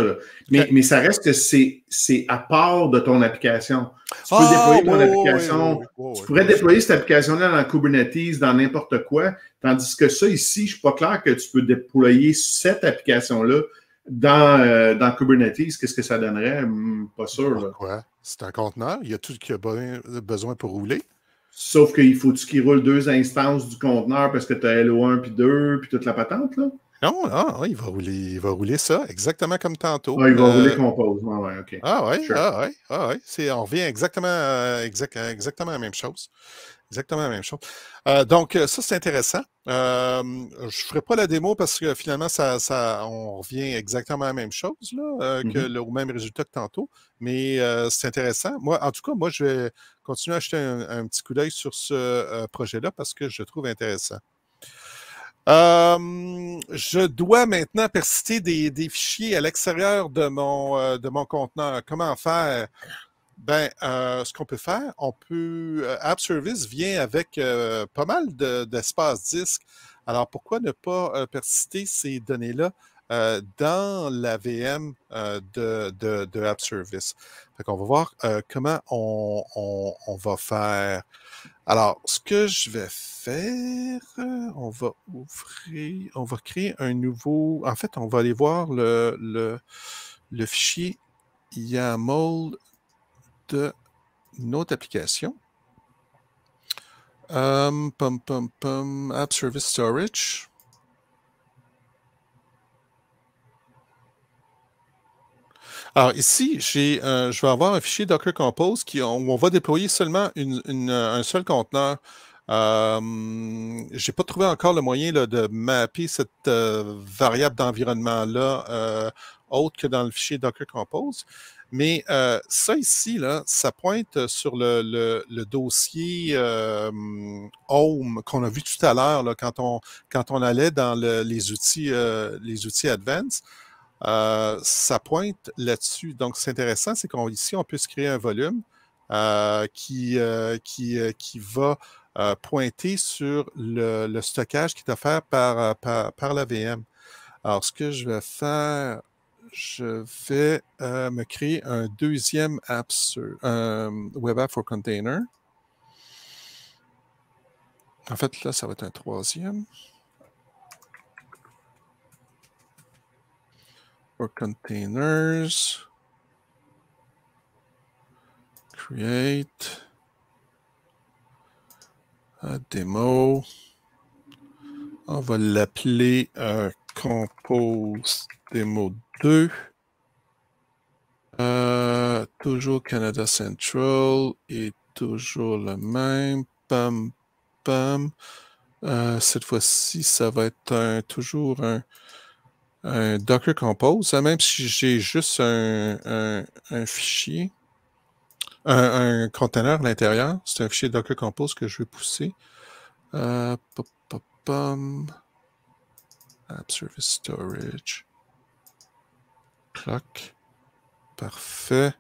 Mais, ça reste que c'est à part de ton application. Tu peux ah, déployer ton application. tu pourrais déployer cette application-là dans Kubernetes, dans n'importe quoi. Tandis que ça, ici, je ne suis pas clair que tu peux déployer cette application-là dans, euh, Kubernetes. Qu'est-ce que ça donnerait? Hmm, pas sûr. C'est un conteneur. Il y a tout ce qu'il y a besoin pour rouler. Sauf qu'il faut qu'il roule deux instances du conteneur parce que tu as LO1 puis 2 puis toute la patente, là? Non, non, ah, ah, il va rouler, va rouler ça exactement comme tantôt. Ah, il va rouler euh, compose. Ah ouais, ok. Ah oui, ah ah ouais. Ah, on revient exactement, euh, exact, exactement à la même chose. Exactement la même chose. Euh, donc, euh, ça, c'est intéressant. Euh, je ne ferai pas la démo parce que finalement, ça, on revient exactement à la même chose, que mm-hmm. le, au même résultat que tantôt. Mais c'est intéressant. Moi, en tout cas, moi, je vais continuer à acheter un, petit coup d'œil sur ce projet-là parce que je le trouve intéressant. je dois maintenant persister des, fichiers à l'extérieur de mon, de mon conteneur. Comment faire? Ben, euh, ce qu'on peut faire, on peut. Euh, App Service vient avec euh, pas mal d'espace disque. Alors, pourquoi ne pas persister ces données-là dans la VM de, App Service? Fait on va voir comment on, va faire. Alors, ce que je vais faire, on va ouvrir, on va créer un nouveau. En fait, on va aller voir le, le, le fichier YAML de notre application. Euh, App Service Storage. Alors ici, euh, je vais avoir un fichier Docker Compose qui, on, on va déployer seulement un seul conteneur. Euh, je n'ai pas trouvé encore le moyen de mapper cette variable d'environnement-là autre que dans le fichier Docker Compose. Mais euh, ça ici, là, ça pointe euh, sur le, dossier euh, Home qu'on a vu tout à l'heure quand on, quand on allait dans les outils euh, les outils Advanced. ça pointe là-dessus. Donc, c'est intéressant, c'est qu'ici, on, on peut se créer un volume qui, qui, qui, va pointer sur le, stockage qui est offert par, par, par la VM. Alors, ce que je vais faire, je vais euh, me créer un deuxième app sur euh, Web App for Container. En fait, là, ça va être un troisième. For containers. Create. A euh, demo. On va l'appeler Compose démo 2. Euh, toujours Canada Central et toujours le même. Pam, pam. Euh, cette fois-ci, ça va être toujours un, Docker Compose, hein, même si j'ai juste un, fichier, un, conteneur à l'intérieur. C'est un fichier Docker Compose que je vais pousser. Euh, pam, pam. App Service Storage. Clock. Parfait.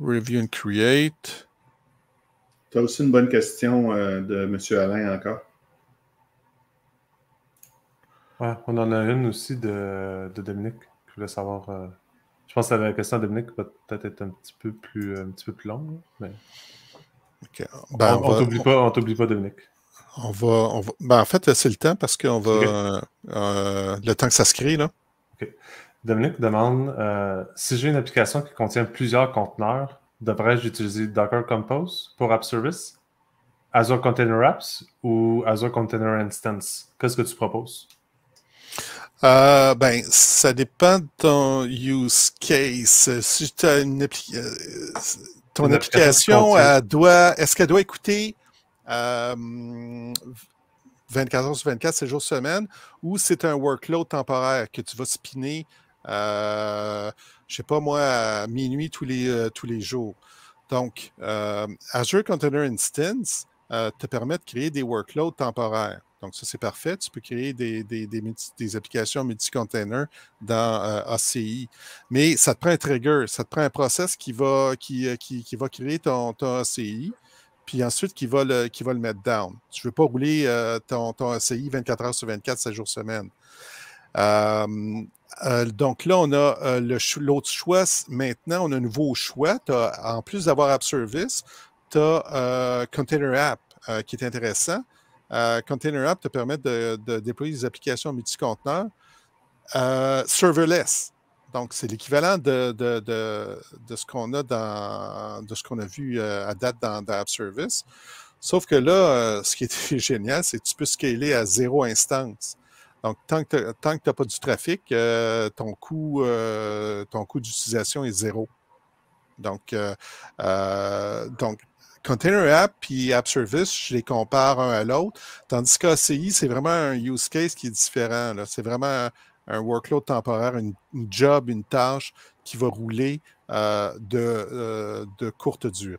Review and create. Tu as aussi une bonne question euh, de M. Alain encore. on en a une aussi de, de Dominique. Je voulais savoir. Euh, je pense que la question de Dominique va peut-être être un petit peu plus, un peu longue. Ben, on, ne t'oublie pas, pas, Dominique. On va. Ben, en fait, c'est le temps parce qu'on va. Euh, euh, le temps que ça se crée, là. Dominique demande euh, si j'ai une application qui contient plusieurs conteneurs, devrais-je utiliser Docker Compose pour App Service, Azure Container Apps ou Azure Container Instance Qu'est-ce que tu proposes ben, ça dépend de ton use case. Si as une ton application, doit, est-ce qu'elle doit écouter 24 euh, heures sur 24, 7 jours semaine, ou c'est un workload temporaire que tu vas spinner, euh, je ne sais pas moi, à minuit tous les, euh, tous les jours. Donc, Azure Container Instance te permet de créer des workloads temporaires. Donc, ça, c'est parfait. Tu peux créer des, des, applications multi-container dans ACI. Mais ça te prend un trigger, ça te prend un process qui va, qui, qui, va créer ton, ton ACI puis ensuite qui va le, qui va le mettre down. Tu ne veux pas rouler euh, ton, ton 24 heures sur 24, 7 jours semaine. Euh, euh, donc là, on a l'autre choix. Maintenant, on a un nouveau choix. en plus d'avoir App Service, tu as Container App qui est intéressant. Container App te permet de, de déployer des applications multi-conteneurs serverless. Donc, c'est l'équivalent de, ce qu'on a de ce qu'on a vu euh, à date dans, App Service. Sauf que là, euh, ce qui est [LAUGHS] génial, c'est que tu peux scaler à zéro instance. Donc, tant que tu n'as pas du trafic, euh, ton coût, ton coût d'utilisation est zéro. Donc, donc, Container App puis App Service, je les compare un à l'autre. Tandis qu'ACI, c'est vraiment un use case qui est différent. C'est vraiment un workload temporaire, une, job, une tâche qui va rouler euh, euh, de, courte durée.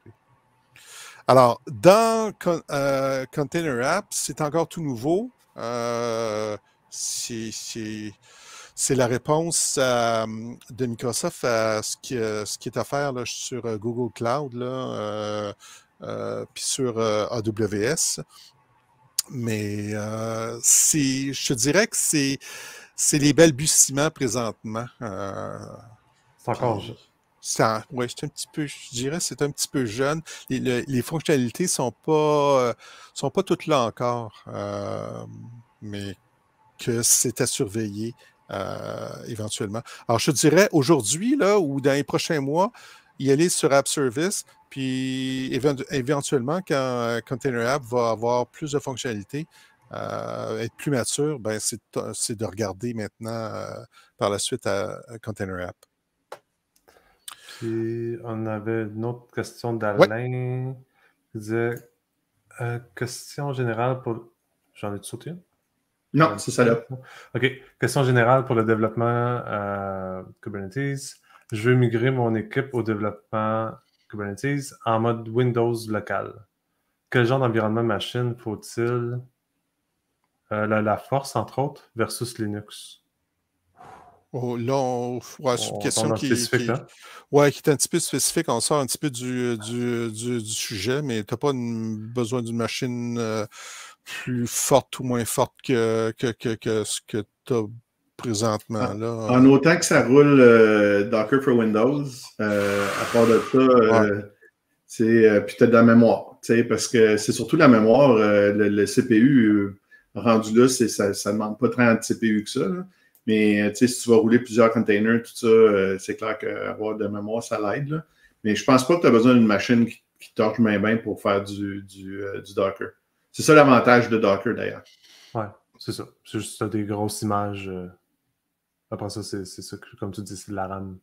Alors, dans euh, Container App, c'est encore tout nouveau. c'est la réponse de Microsoft à ce qui, ce qui est à faire sur Google Cloud, puis sur AWS. Mais je dirais que c'est c'est les balbutiements présentement. Euh, c'est encore euh, jeune. ça, c'est un petit peu, je dirais, c'est un petit peu jeune. Les, fonctionnalités sont pas, euh, sont pas toutes là encore, mais que c'est à surveiller éventuellement. Alors, je dirais aujourd'hui là ou dans les prochains mois, y aller sur App Service, puis éventuellement quand Container App va avoir plus de fonctionnalités, euh, être plus mature, ben c'est, de regarder maintenant euh, par la suite à, Container App. Puis on avait une autre question d'Alain disait euh, question générale pour. J'en ai sauté une? Non, c'est ça là. OK. Question générale pour le développement Kubernetes. Je veux migrer mon équipe au développement Kubernetes en mode Windows local. Quel genre d'environnement machine faut-il euh, la, force, entre autres, versus Linux. Oh, là, c'est une question qui, hein? ouais, qui, est un petit peu spécifique. On sort un petit peu du, du, du, sujet, mais tu n'as pas besoin d'une machine euh, plus forte ou moins forte que, que, que, ce que tu as présentement. Là. Euh. En, autant que ça roule Docker for Windows, à part de ça, c'est, puis de la mémoire. Parce que c'est surtout la mémoire, le, CPU rendu là, ça ne demande pas de CPU que ça. Euh, tu Mais si tu vas rouler plusieurs containers, tout ça, euh, c'est clair qu'avoir de la mémoire, ça l'aide. Mais je ne pense pas que tu as besoin d'une machine qui, torche main bien pour faire euh, du, Docker. C'est ça l'avantage de Docker d'ailleurs. Oui, c'est ça. C'est juste as des grosses images. Après ça, c'est ça, comme tu dis, c'est de la RAM.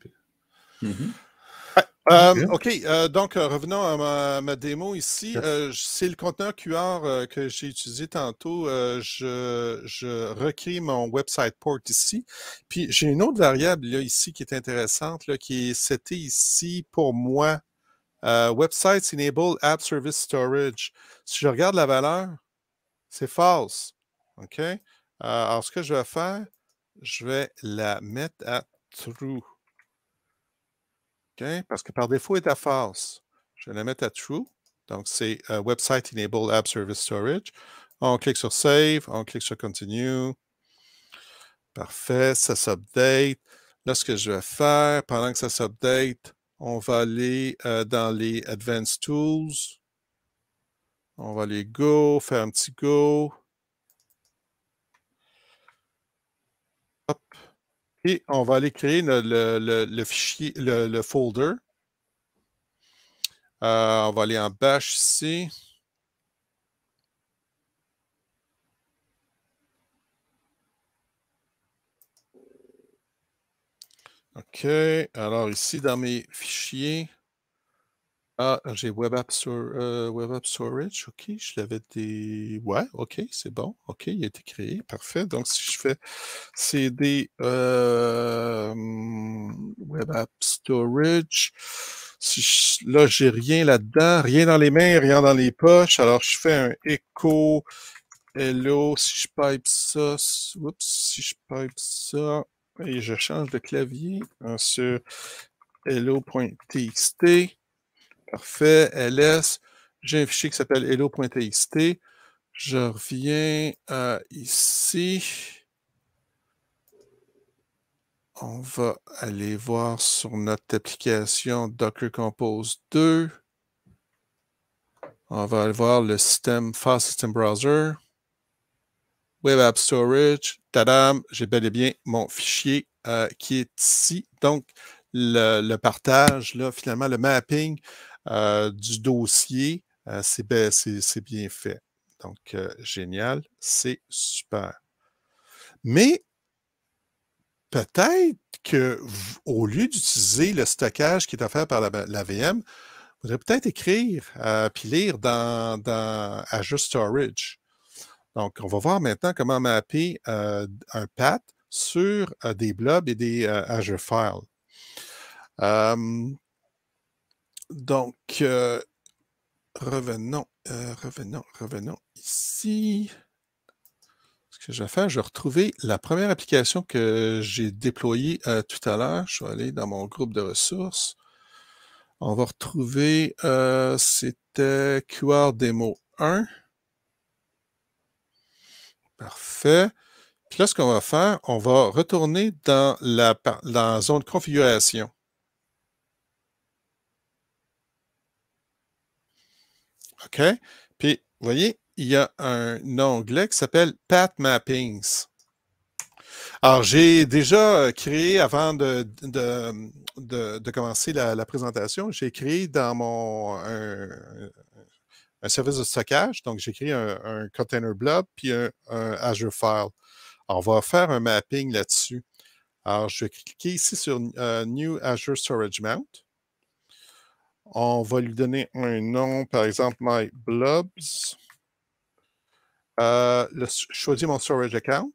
Mm-hmm. Euh, OK, euh, donc euh, revenons à ma, démo ici. c'est le conteneur QR que j'ai utilisé tantôt. je, recrée mon website port ici. Puis j'ai une autre variable ici qui est intéressante, là, qui est c'était ici pour moi. websites enable app service storage. Si je regarde la valeur, c'est false. OK? alors, ce que je vais faire, je vais la mettre à true. Parce que par défaut, il est à false. Je vais le mettre à true. Donc, c'est euh, Website Enable App Service Storage. On clique sur Save, on clique sur Continue. Parfait, ça s'update. Là, ce que je vais faire, pendant que ça s'update, on va aller euh, dans les Advanced Tools. On va aller Go, faire un petit Go. Et on va aller créer le, fichier, le, folder. Euh, on va aller en bash ici. OK. Alors ici, dans mes fichiers, ah, j'ai euh, Web, App Storage. OK, je l'avais des. Ouais, OK, c'est bon. OK, il a été créé. Parfait. Donc, si je fais CD euh, Web App Storage, je... là, j'ai rien là-dedans, rien dans les mains, rien dans les poches. Alors, je fais un écho. Hello, si je pipe ça, oups, si je pipe ça, et je change de clavier hein, sur hello.txt, Parfait. ls. J'ai un fichier qui s'appelle hello.txt. Je reviens euh, ici. On va aller voir sur notre application Docker Compose 2. On va aller voir le système File System Browser. Web App Storage. Tadam, j'ai bel et bien mon fichier euh, qui est ici. Donc, le, le partage, là, finalement, le mapping euh, du dossier. Euh, ben, c'est bien fait. Donc, euh, génial, c'est super. Mais peut-être que au lieu d'utiliser le stockage qui est offert par la, VM, vous devriez peut-être écrire et puis lire dans, Azure Storage. Donc, on va voir maintenant comment mapper un path sur des blobs et des Azure Files. Donc, euh, revenons, euh, revenons, revenons ici. Ce que je vais faire, je vais retrouver la première application que j'ai déployée euh, tout à l'heure. Je vais aller dans mon groupe de ressources. On va retrouver, c'était QR Demo 1. Parfait. Puis là, ce qu'on va faire, on va retourner dans la, zone de zone configuration. OK? Puis, vous voyez, il y a un onglet qui s'appelle Path Mappings. Alors, j'ai déjà euh, créé, avant de, de, commencer la, présentation, j'ai créé dans mon un, service de stockage, donc j'ai créé un, container blob puis un, Azure File. on va faire un mapping là-dessus. Alors, je vais cliquer ici sur euh, New Azure Storage Mount. On va lui donner un nom, par exemple, my blobs. Euh, choisis mon storage account.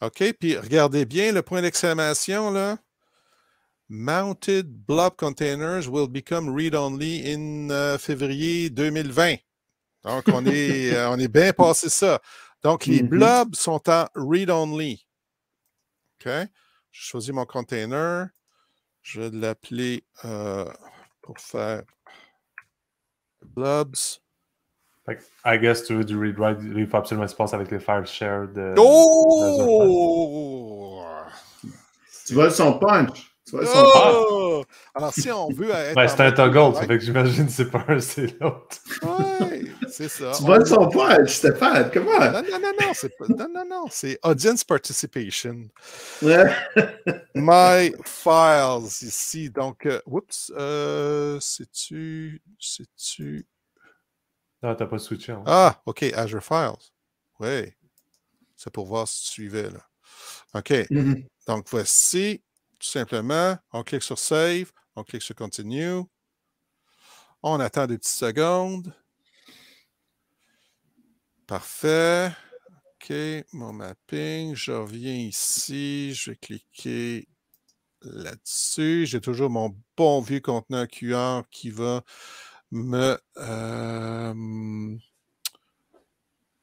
OK, puis regardez bien le point d'exclamation là. Mounted blob containers will become read-only in euh, février 2020. Donc, on est, [LAUGHS] euh, on est bien passé ça. Donc, les mm-hmm. blobs sont en read-only. OK. Je choisis mon container. Je vais l'appeler euh, pour faire Blobs. I guess tu veux du read write, il faut absolument se avec les files share euh, de. Oh! Hmm. tu vois son punch! Oh! Alors, si on veut c'est un toggle, ça hein. fait que j'imagine c'est pas un, c'est l'autre. Ouais, c'est ça. Tu vois son poil, Stéphane, comment? Non, non, non, non, c'est non, non, non, c'est Audience Participation. Ouais. [LAUGHS] My Files ici. Donc, euh, oups, c'est-tu. Euh, c'est-tu. Non, ah, t'as pas switché. Hein. Ah, OK, Azure Files. Oui. C'est pour voir si tu suivais, là. OK. Mm-hmm. Donc, voici tout simplement, on clique sur Save, on clique sur Continue. On attend des petites secondes. Parfait. OK, mon mapping. Je reviens ici. Je vais cliquer là-dessus. J'ai toujours mon bon vieux conteneur QR qui va me... Euh,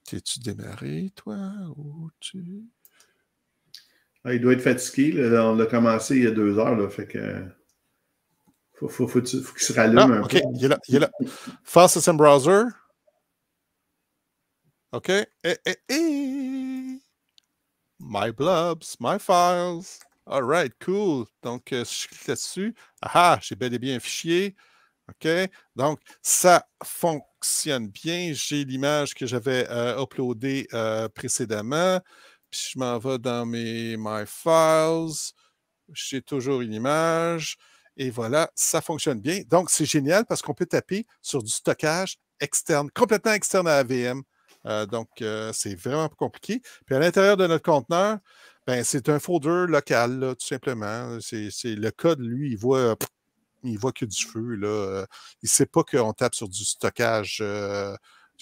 t'es-tu démarré, toi? Ou tu... Ah, il doit être fatigué. On l'a commencé il y a deux heures. Il que. Faut, qu'il se rallume ah, un peu. Il est là. browser. OK. Eh, eh, eh. My blobs, my files. All right, cool. Donc, euh, je clique là-dessus, ah, ah, j'ai bel et bien un fichier. OK? Donc, ça fonctionne bien. J'ai l'image que j'avais euh, uploadée euh, précédemment. Puis je m'en vais dans mes My Files. J'ai toujours une image. Et voilà, ça fonctionne bien. Donc, c'est génial parce qu'on peut taper sur du stockage externe, complètement externe à la VM. Euh, donc, euh, c'est vraiment pas compliqué. Puis à l'intérieur de notre conteneur, ben, c'est un folder local, tout simplement. C'est le code, lui, il voit, il voit que du feu. Là. Euh, il ne sait pas qu'on tape sur du stockage.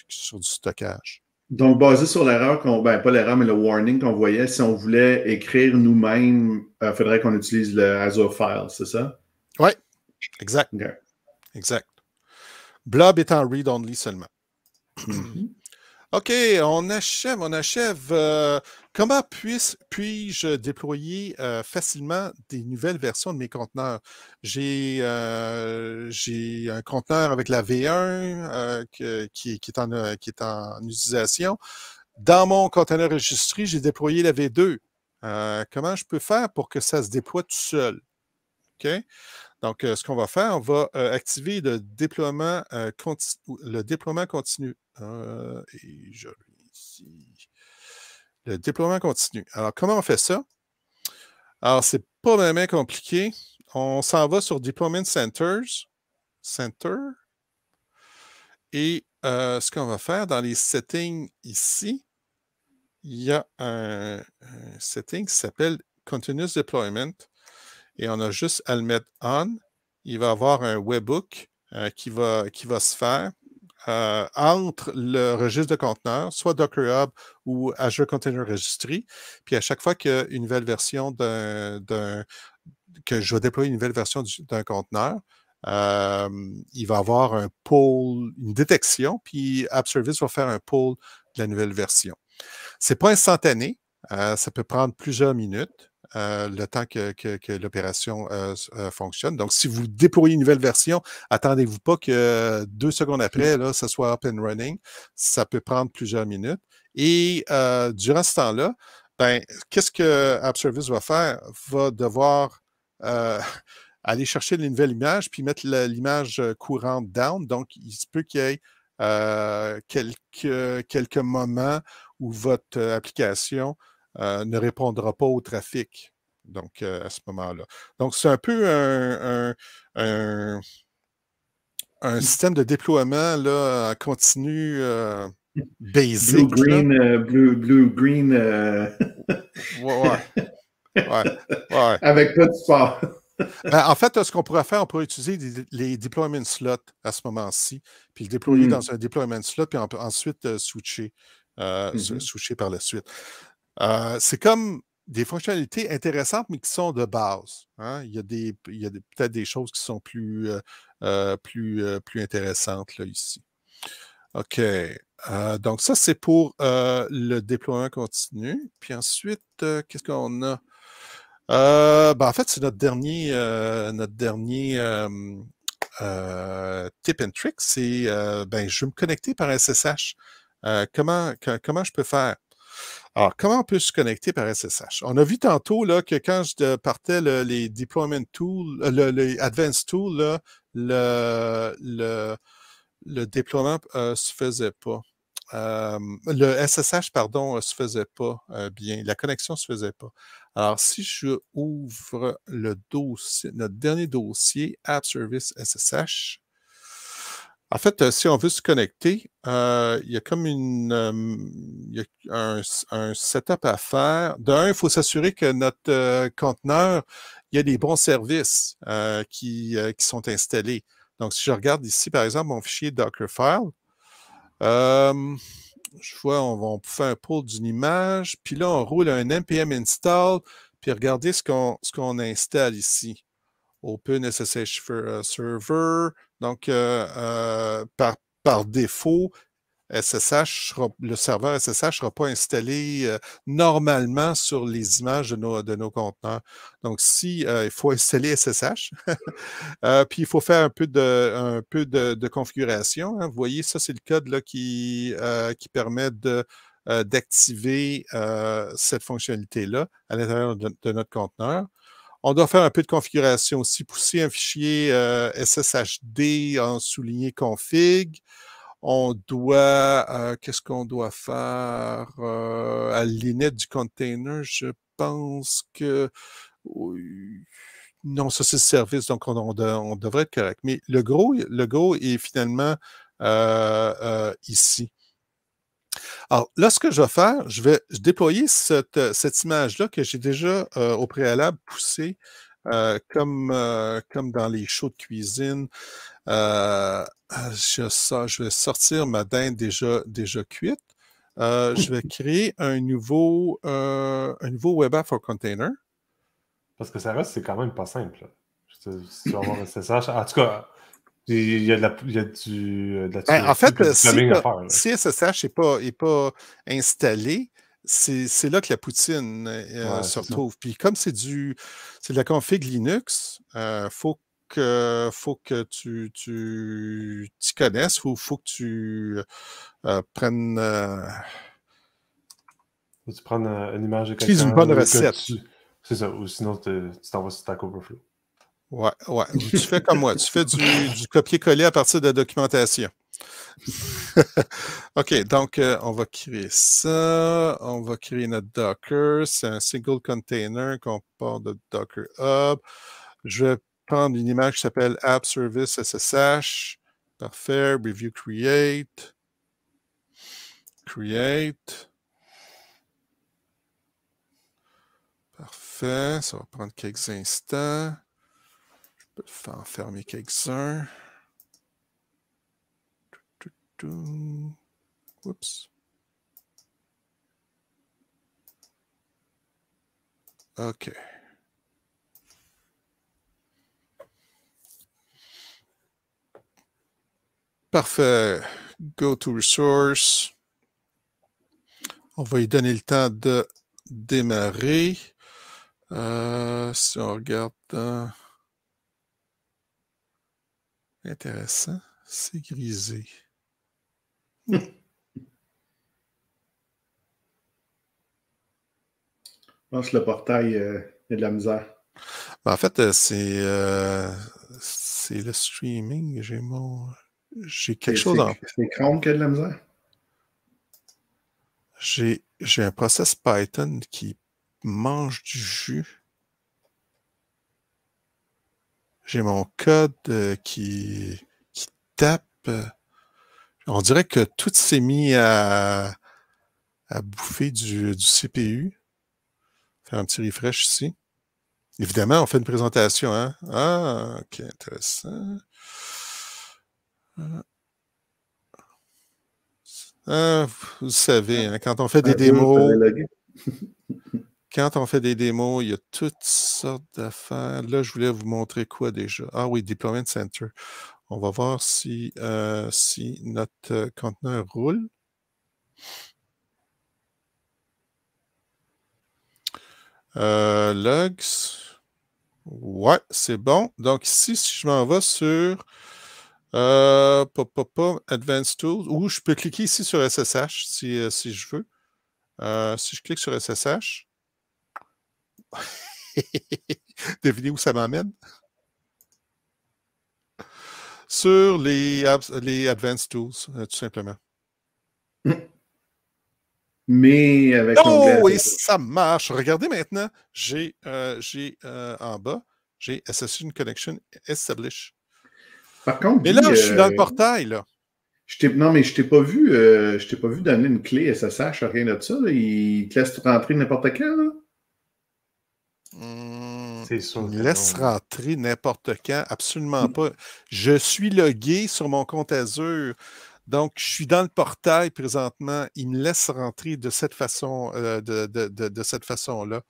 sur du stockage. Donc, basé sur l'erreur qu'on, ben, pas l'erreur, mais le warning qu'on voyait, si on voulait écrire nous-mêmes, il euh, faudrait qu'on utilise le Azure File, c'est ça? Oui, exact. Exact. Blob étant read-only seulement. Mhm. [CLEARS THROAT] OK, on achève, on achève. Euh, Comment puis-je déployer euh, facilement des nouvelles versions de mes conteneurs? J'ai euh, un conteneur avec la V1 euh, qui, est en, utilisation. Dans mon conteneur registré, j'ai déployé la V2. comment je peux faire pour que ça se déploie tout seul? OK. Donc, ce qu'on va faire, on va activer le déploiement, continu, le déploiement continu. et je le déploiement continue. Alors, comment on fait ça? Alors, c'est pas vraiment compliqué. On s'en va sur Deployment Centers. Center. Et euh, ce qu'on va faire dans les settings ici, il y a un, setting qui s'appelle Continuous Deployment. Et on a juste à le mettre on. Il va avoir un webhook euh, qui, va, qui va se faire. Euh, entre le registre de conteneurs, soit Docker Hub ou Azure Container Registry. Puis à chaque fois une nouvelle version d'un que je vais déployer une nouvelle version d'un conteneur, euh, il va avoir un pull, une détection, puis App Service va faire un pull de la nouvelle version. Ce n'est pas instantané, euh, ça peut prendre plusieurs minutes. Euh, le temps que, l'opération euh, euh, fonctionne. Donc, si vous déployez une nouvelle version, attendez-vous pas que deux secondes après, là, ça soit up and running. Ça peut prendre plusieurs minutes. Et durant ce temps-là, ben, qu'est-ce que App Service va faire? Va devoir [LAUGHS] aller chercher une nouvelle image, puis mettre l'image courante down. Donc, il se peut qu'il y ait quelques moments où votre application euh, ne répondra pas au trafic. Donc, euh, à ce moment-là. Donc, c'est un peu un, système de déploiement là, continu basic. Euh, Blue-green. blue, blue, green, [LAUGHS] Avec peu de sport. Ben, en fait, ce qu'on pourrait faire, on pourrait utiliser les, déploiements slots à ce moment-ci, puis le déployer hmm. dans un deployment slot, puis ensuite switcher. Euh, hmm. switcher par la suite. Euh, c'est comme des fonctionnalités intéressantes, mais qui sont de base. Hein. Il y a, peut-être des choses qui sont plus, euh, euh, plus, plus intéressantes là, ici. OK. donc, ça, c'est pour le déploiement continu. Puis ensuite, qu'est-ce qu'on a? Ben, en fait, c'est notre dernier, notre dernier tip and trick. C'est, ben, je vais me connecter par SSH. comment, comment je peux faire? Alors, comment on peut se connecter par SSH? On a vu tantôt que quand je partais les Deployment Tools, euh, les Advanced Tools, le, déploiement ne euh, se faisait pas. Euh, le SSH, pardon, ne se faisait pas bien. La connexion ne se faisait pas. Alors, si je ouvre le dossier, notre dernier dossier, App Service SSH, en fait, euh, si on veut se connecter, euh, il y a comme une, euh, y a un, setup à faire. D'un, il faut s'assurer que notre conteneur, il y a des bons services qui, qui, sont installés. Donc, si je regarde ici, par exemple, mon fichier Dockerfile, je vois, on, va faire un pull d'une image, puis là, on roule un npm install, puis regardez ce qu'on installe ici. Open SSH Server, donc, euh, euh, par, défaut, SSH, le serveur SSH ne sera pas installé euh, normalement sur les images de nos, de conteneurs. Donc, si il faut [LAUGHS] installer SSH, [LAUGHS] puis il faut faire un peu de, peu de, configuration. Hein. Vous voyez, ça, c'est le code là, qui, permet d'activer cette fonctionnalité-là à l'intérieur de, notre conteneur. On doit faire un peu de configuration aussi, pousser un fichier euh, SSHD en souligné config. On doit, euh, qu'est-ce qu'on doit faire euh, à l'inet du container? Je pense que, non, ça c'est service, donc on, devrait être correct. Mais le gros, le gros est finalement ici. Alors là, ce que je vais faire, je vais déployer cette, euh, image-là que j'ai déjà euh, au préalable poussée euh, comme, dans les shows de cuisine. je, vais sortir ma dinde déjà, déjà cuite. je vais créer un nouveau, un nouveau web app for container. Parce que ça reste, c'est quand même pas simple. [LAUGHS] En tout cas, il y a de la, il du, euh, ben, En fait, si, si SSH n'est pas, installé, c'est là que la poutine euh, se retrouve. Puis comme c'est du c'est de la config Linux, il euh, faut que tu t'y tu, connaisses, il faut, que tu prennes tu une image de quelqu'un. une bonne recette. C'est ça, ou sinon tu t'envoies sur Stack Overflow. Ouais, ouais. tu fais comme moi, tu fais du, copier-coller à partir de la documentation. [LAUGHS] OK, donc euh, on va créer ça. On va créer notre Docker. C'est un single container qu'on part de Docker Hub. Je vais prendre une image qui s'appelle App Service SSH. Parfait. Review Create. Create. Parfait. Ça va prendre quelques instants peux fermer quelques-uns. Oups. OK. Parfait. Go to resource. On va lui donner le temps de démarrer. Euh, si on regarde Intéressant. C'est grisé. Je pense que le portail est euh, de la misère. Ben, en fait, euh, c'est euh, c'est le streaming. J'ai mon. J'ai quelque chose en. C'est Chrome qui a de la misère? J'ai un process Python qui mange du jus. J'ai mon code euh, qui, tape. On dirait que tout s'est mis à, à bouffer du, du, CPU. Faire un petit refresh ici. Évidemment, on fait une présentation. Hein. Ah, ok, intéressant. Ah, vous savez, hein, quand on fait des ah, démos. [LAUGHS] Quand on fait des démos, il y a toutes sortes d'affaires. Là, je voulais vous montrer quoi déjà. Ah oui, Deployment Center. On va voir si, euh, si notre euh, conteneur roule. Euh, logs. Ouais, c'est bon. Donc ici, si je m'en vais sur Advanced Tools, ou je peux cliquer ici sur SSH si, si je veux. si je clique sur SSH, [LAUGHS] Devinez où ça m'amène. Sur les, les Advanced Tools, euh, tout simplement. Mais avec. Oh, et ça marche. Regardez maintenant, j'ai euh, euh, en bas, j'ai Assassin Connection Establish. Par contre. Mais là, je suis dans le portail, là. Je non, mais je t'ai pas vu. je t'ai pas vu donner une clé SSH, rien de ça. Il te laisse rentrer n'importe quand, là c'est Il laisse rentrer n'importe quand, absolument pas. Je suis logué sur mon compte Azure. Donc, je suis dans le portail présentement. Il me laisse rentrer de cette façon, euh, de, cette façon-là.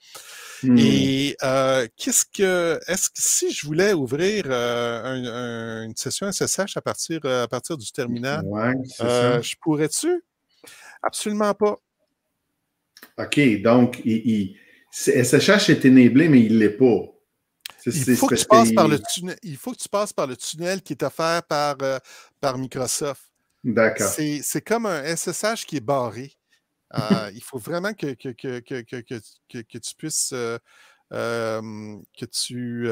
Hmm. Et euh, qu'est-ce que, est-ce que si je voulais ouvrir euh, une session SSH à partir, à partir du terminal, je pourrais-tu Absolument pas. OK, donc il SSH eh, est éneblé, mais il ne l'est pas. Il faut, que tu passes par le tunnel, il faut que tu passes par le tunnel qui est offert par, euh, par Microsoft. D'accord. C'est comme un SSH qui est barré. Euh, [LAUGHS] il faut vraiment que, que, tu puisses. Euh, que tu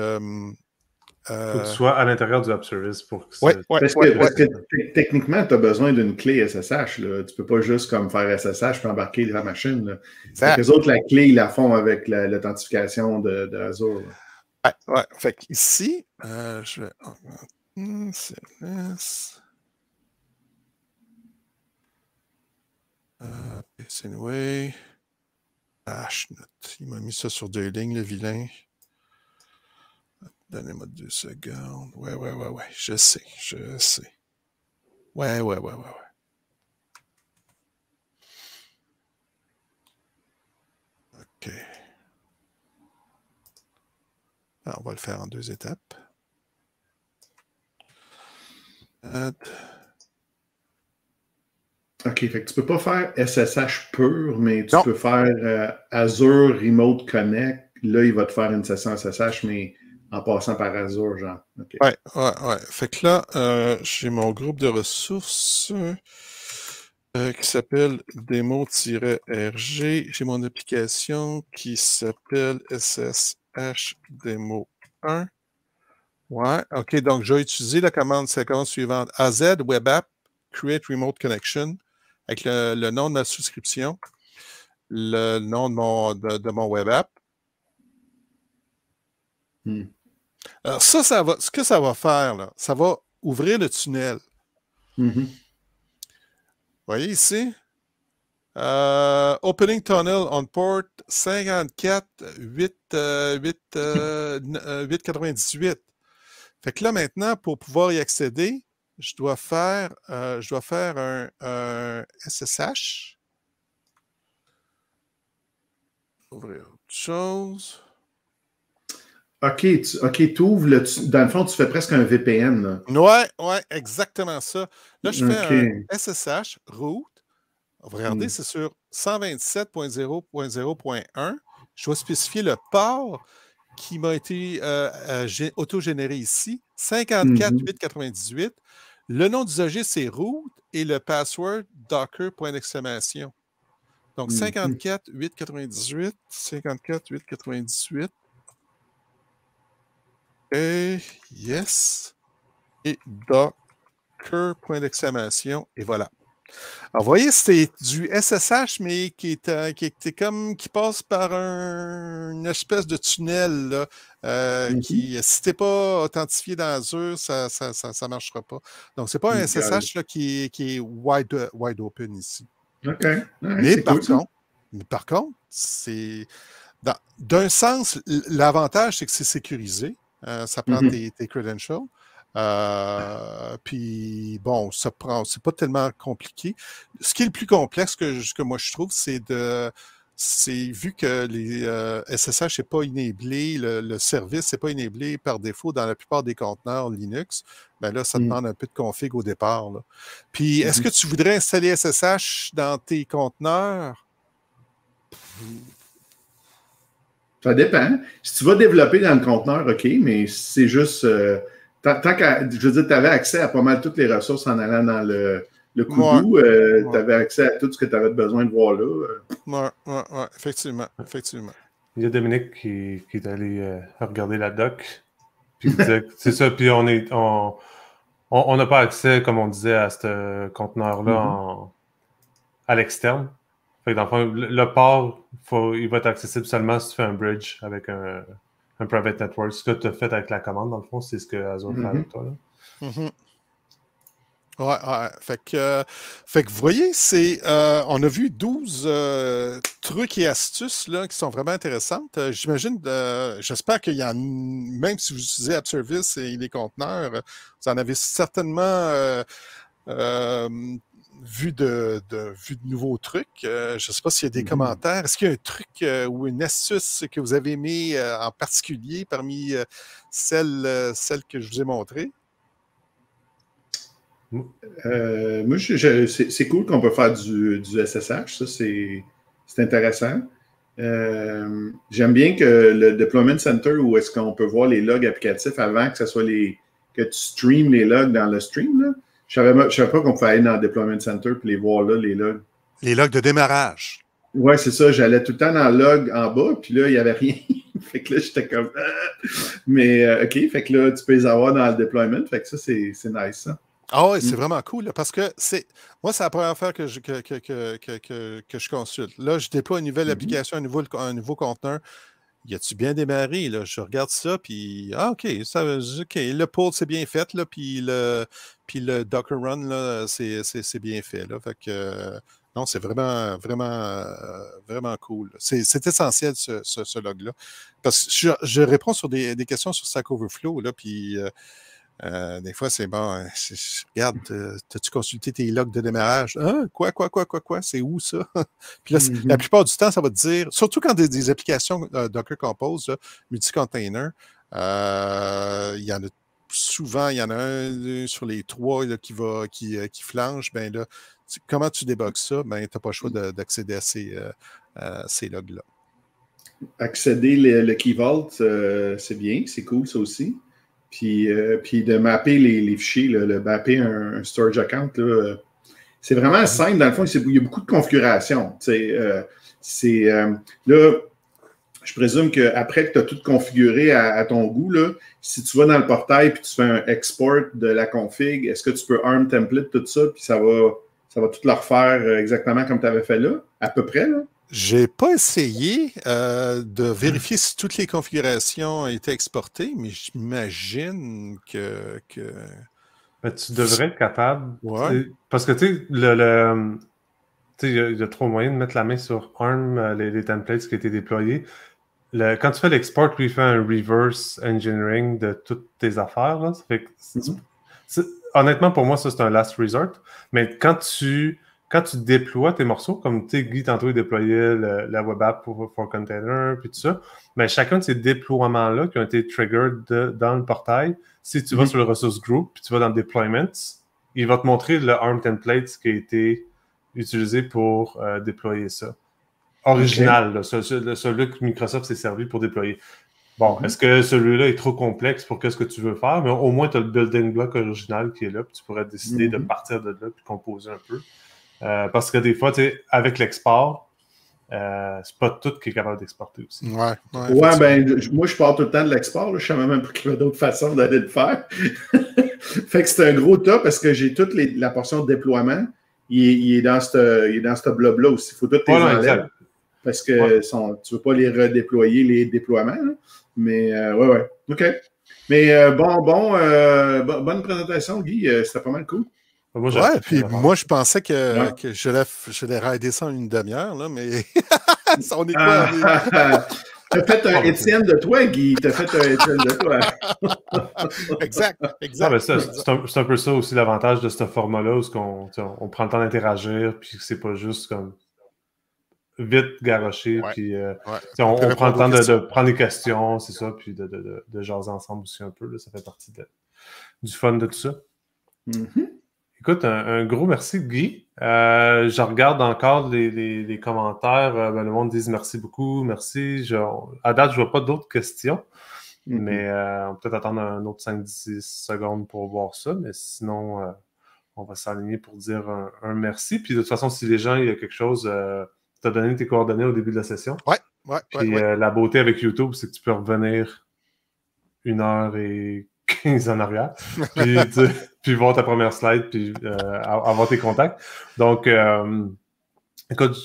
faut euh, que tu sois à l'intérieur du App Service pour que parce, que, techniquement, tu as besoin d'une clé SSH. Tu Tu peux pas juste comme faire SSH et embarquer la machine. Là. Les autres, la clé, ils la font avec l'authentification de, Azure. Oui, Ouais, Fait ici, euh, je vais augmenter euh, une way anyway. Ah, je... il m'a mis ça sur deux lignes, le vilain. Donnez-moi deux secondes. Ouais, ouais, ouais, ouais. Je sais, je sais. Ouais, ouais, ouais, ouais, ouais. OK. Alors, ah, on va le faire en deux étapes. OK, fait que tu peux pas faire SSH pur, mais tu peux faire euh, Azure Remote Connect. Là, il va te faire une session SSH, mais en passant par Azure, genre. Oui, Ouais, ouais, Fait que là, euh, j'ai mon groupe de ressources euh, qui s'appelle demo rg J'ai mon application qui s'appelle SSH Demo 1. Ouais, OK. Donc, je vais utiliser la commande, suivante AZ Web App Create Remote Connection avec le, nom de ma souscription, le nom de mon, web app. Hmm. Alors ça, ça va, ce que ça va faire, ça va ouvrir le tunnel. Mm-hmm. Vous voyez ici? Euh, opening tunnel on port 54 8, 898. Fait que là maintenant, pour pouvoir y accéder, je dois faire, euh, je dois faire un, un SSH. Ouvrir autre chose. OK, tu ouvres, dans le fond, tu fais presque un VPN. Oui, Ouais, exactement ça. Là, je fais un SSH route. Regardez, hmm. c'est sur 127.0.0.1. Je dois spécifier le port qui m'a été euh, euh auto ici, 54898. Hmm. Le nom d'usager, c'est route et le password docker. Donc, 54898, hmm, 54898. Et yes. Et docker, point d'exclamation. Et voilà. Alors, vous voyez, c'est du SSH, mais qui est, euh, comme qui passe par une espèce de tunnel. Euh, mm-hmm. qui, si tu pas authentifié dans Azure, ça ne marchera pas. Donc, ce n'est pas un SSH là, qui, est wide, wide open ici. OK. mais, par contre, mais par contre, c'est. D'un sens, l'avantage, c'est que c'est sécurisé. Euh, ça prend mm-hmm. tes, credentials. Euh, puis bon, ça prend, c'est pas tellement compliqué. Ce qui est le plus complexe que, que moi je trouve, c'est de c'est vu que les SSH euh, n'est pas inéblé, le, service n'est pas inéblé par défaut dans la plupart des conteneurs Linux, ben là, ça mm. demande un peu de config au départ. Puis, est-ce mm-hmm. que tu voudrais installer SSH dans tes conteneurs? Ça dépend. Si tu vas développer dans le conteneur, OK, mais c'est juste. Euh, tant, Je veux dire, tu avais accès à pas mal toutes les ressources en allant dans le, le Tu euh, avais accès à tout ce que tu avais besoin de voir là. Euh. Oui, effectivement. effectivement. Il y a Dominique qui, est allé regarder la doc. c'est ça, puis on est. On... n'a pas accès, comme on disait, à ce conteneur-là mm-hmm. à l'externe le, port, il va être accessible seulement si tu fais un bridge avec un, private network. Ce que tu as fait avec la commande, dans le fond, c'est ce que Azure fait mhm. avec toi. Là. Oui, mhm. Ouais, euh, Fait que, vous voyez, c'est, euh, on a vu 12 euh, trucs et astuces là, qui sont vraiment intéressantes. J'imagine, j'espère qu'il y en même si vous utilisez App Service et les conteneurs, vous en avez certainement vu de, de, de nouveaux trucs. Euh, je ne sais pas s'il y a des mhm. commentaires. Est-ce qu'il y a un truc euh, ou une astuce que vous avez aimé euh, en particulier parmi celles, que je vous ai montrées? moi, c'est cool qu'on peut faire du, SSH. Ça, c'est intéressant. J'aime bien que le Deployment Center, où est-ce qu'on peut voir les logs applicatifs avant que ce soit les que tu streames les logs dans le stream, là, je ne savais pas qu'on pouvait aller dans le deployment center et les voir là, les logs. Les logs de démarrage. Oui, c'est ça. J'allais tout le temps dans le log en bas, puis là, il n'y avait rien. [LAUGHS] fait que là, j'étais comme. Ah! Mais euh, OK, fait que là, tu peux les avoir dans le deployment. Fait que ça, c'est nice. Ça. Hein. Ah oui, c'est mm. vraiment cool là, parce que c'est moi, c'est la première affaire que je, que, que, que, que, je consulte. Là, je déploie une nouvelle mm-hmm. application, un nouveau, un nouveau conteneur. Y a-tu bien démarré? Là? Je regarde ça, puis ah, OK, ça, OK, le pull, c'est bien fait, là, puis le, puis le Docker Run, c'est bien fait. Là. Fait non, c'est vraiment, vraiment, euh, vraiment cool. C'est essentiel, ce, log-là. Parce que je, réponds sur des, questions sur Stack Overflow, là, puis euh, euh, des fois, c'est bon, hein, [LAUGHS] regarde, as-tu consulté tes logs de démarrage? Hein? Quoi, quoi, quoi, quoi, quoi? C'est où ça? [LAUGHS] puis la mm-hmm. plupart du temps, ça va te dire, surtout quand des, applications Docker Compose, multi-container, il y en a souvent, il y en a un sur les trois qui, va, euh, qui, flanche, ben là, comment tu débugs ça? Ben, tu n'as pas le choix mmh. d'accéder à ces, euh, ces logs-là. Accéder le, Key Vault, euh, c'est bien, c'est cool ça aussi. Puis, puis de mapper les, fichiers, le mapper un, storage account, c'est vraiment mmh. simple. Dans le fond, il y a beaucoup de configurations. c'est là, je présume qu'après que tu as tout configuré à, ton goût, si tu vas dans le portail puis tu fais un export de la config, est-ce que tu peux ARM template tout ça, puis ça va, ça va tout le refaire euh, exactement comme tu avais fait là, à peu près? Là? n'ai pas essayé euh, de vérifier si toutes les configurations étaient exportées, mais j'imagine que. Ben, tu devrais être capable. Parce que tu sais, le, il y, a trop moyen de mettre la main sur ARM, euh, les, templates qui ont été déployés quand tu fais l'export, lui, il fait un reverse engineering de toutes tes affaires. Mhm. honnêtement, pour moi, ça, c'est un last resort. Mais quand tu, quand déploies tes morceaux, comme tu sais, Guy, tantôt, déployait la web app pour, container, puis tout ça, mais chacun de ces déploiements-là qui ont été triggered dans le portail, si tu vas mhm. sur le resource group, puis tu vas dans Deployments, il va te montrer le ARM template qui a été utilisé pour euh, déployer ça original. celui que Microsoft s'est servi pour déployer. Bon, est-ce que celui-là est trop complexe pour ce que tu veux faire? Mais au moins, tu as le building block original qui est là, puis tu pourrais décider de mhm. partir de là puis composer un peu. Euh, parce que des fois, tu avec l'export, euh, c'est pas tout qui est capable d'exporter aussi. Ouais, ouais, ben, moi, je pars tout le temps de l'export. Je ne même pas qu'il y avait d'autres façons d'aller le faire. [LAUGHS] fait que c'est un gros top parce que j'ai toute la portion de déploiement. Il, est dans ce blob-là aussi. Il faut tout tes ouais, parce que tu ne veux pas les redéployer, les déploiements. Mais euh, ouais, ouais. OK. Mais euh, bon, bon, euh, bonne présentation, Guy. C'était pas mal cool. Moi, ouais, puis moi, je pensais que, je l'ai je ça en une demi-heure, là, mais [LAUGHS] on est quoi? Ah. [LAUGHS] T'as fait un Étienne de toi, Guy. T'as fait un Étienne de toi. [LAUGHS] exact. exact. c'est un, peu ça aussi l'avantage de ce format-là, où on, on prend le temps d'interagir, puis c'est pas juste comme vite garocher. Puis euh, on, prend le temps de, prendre des questions, c'est ça, puis de, de, jaser ensemble aussi un peu. ça fait partie du fun de tout ça. Mm-hmm. Écoute, un, gros merci, Guy. Euh, je regarde encore les, commentaires. Euh, ben, le monde dit merci beaucoup, merci. à date, je ne vois pas d'autres questions. Mm-hmm. Mais on peut peut-être attendre un autre 5-10 secondes pour voir ça. Mais sinon, on va s'aligner pour dire un, merci. Puis de toute façon, si les gens, il y a quelque chose, tu as donné tes coordonnées au début de la session. Ouais, ouais. Euh, la beauté avec YouTube, c'est que tu peux revenir une heure et quinze en arrière, [LAUGHS] puis, voir ta première slide, puis euh, avoir tes contacts. Donc, euh, écoute,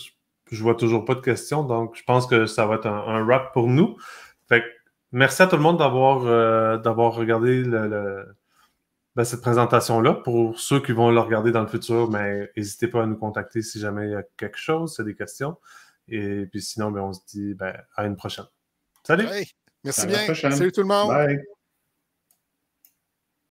je vois toujours pas de questions, donc je pense que ça va être un, un wrap pour nous. merci à tout le monde d'avoir regardé le ben, cette présentation-là. Pour ceux qui vont la regarder dans le futur, ben, n'hésitez pas à nous contacter si jamais il y a quelque chose, a des questions. Et puis sinon, ben, on se dit ben, à une prochaine. Salut! merci bien. Salut tout le monde!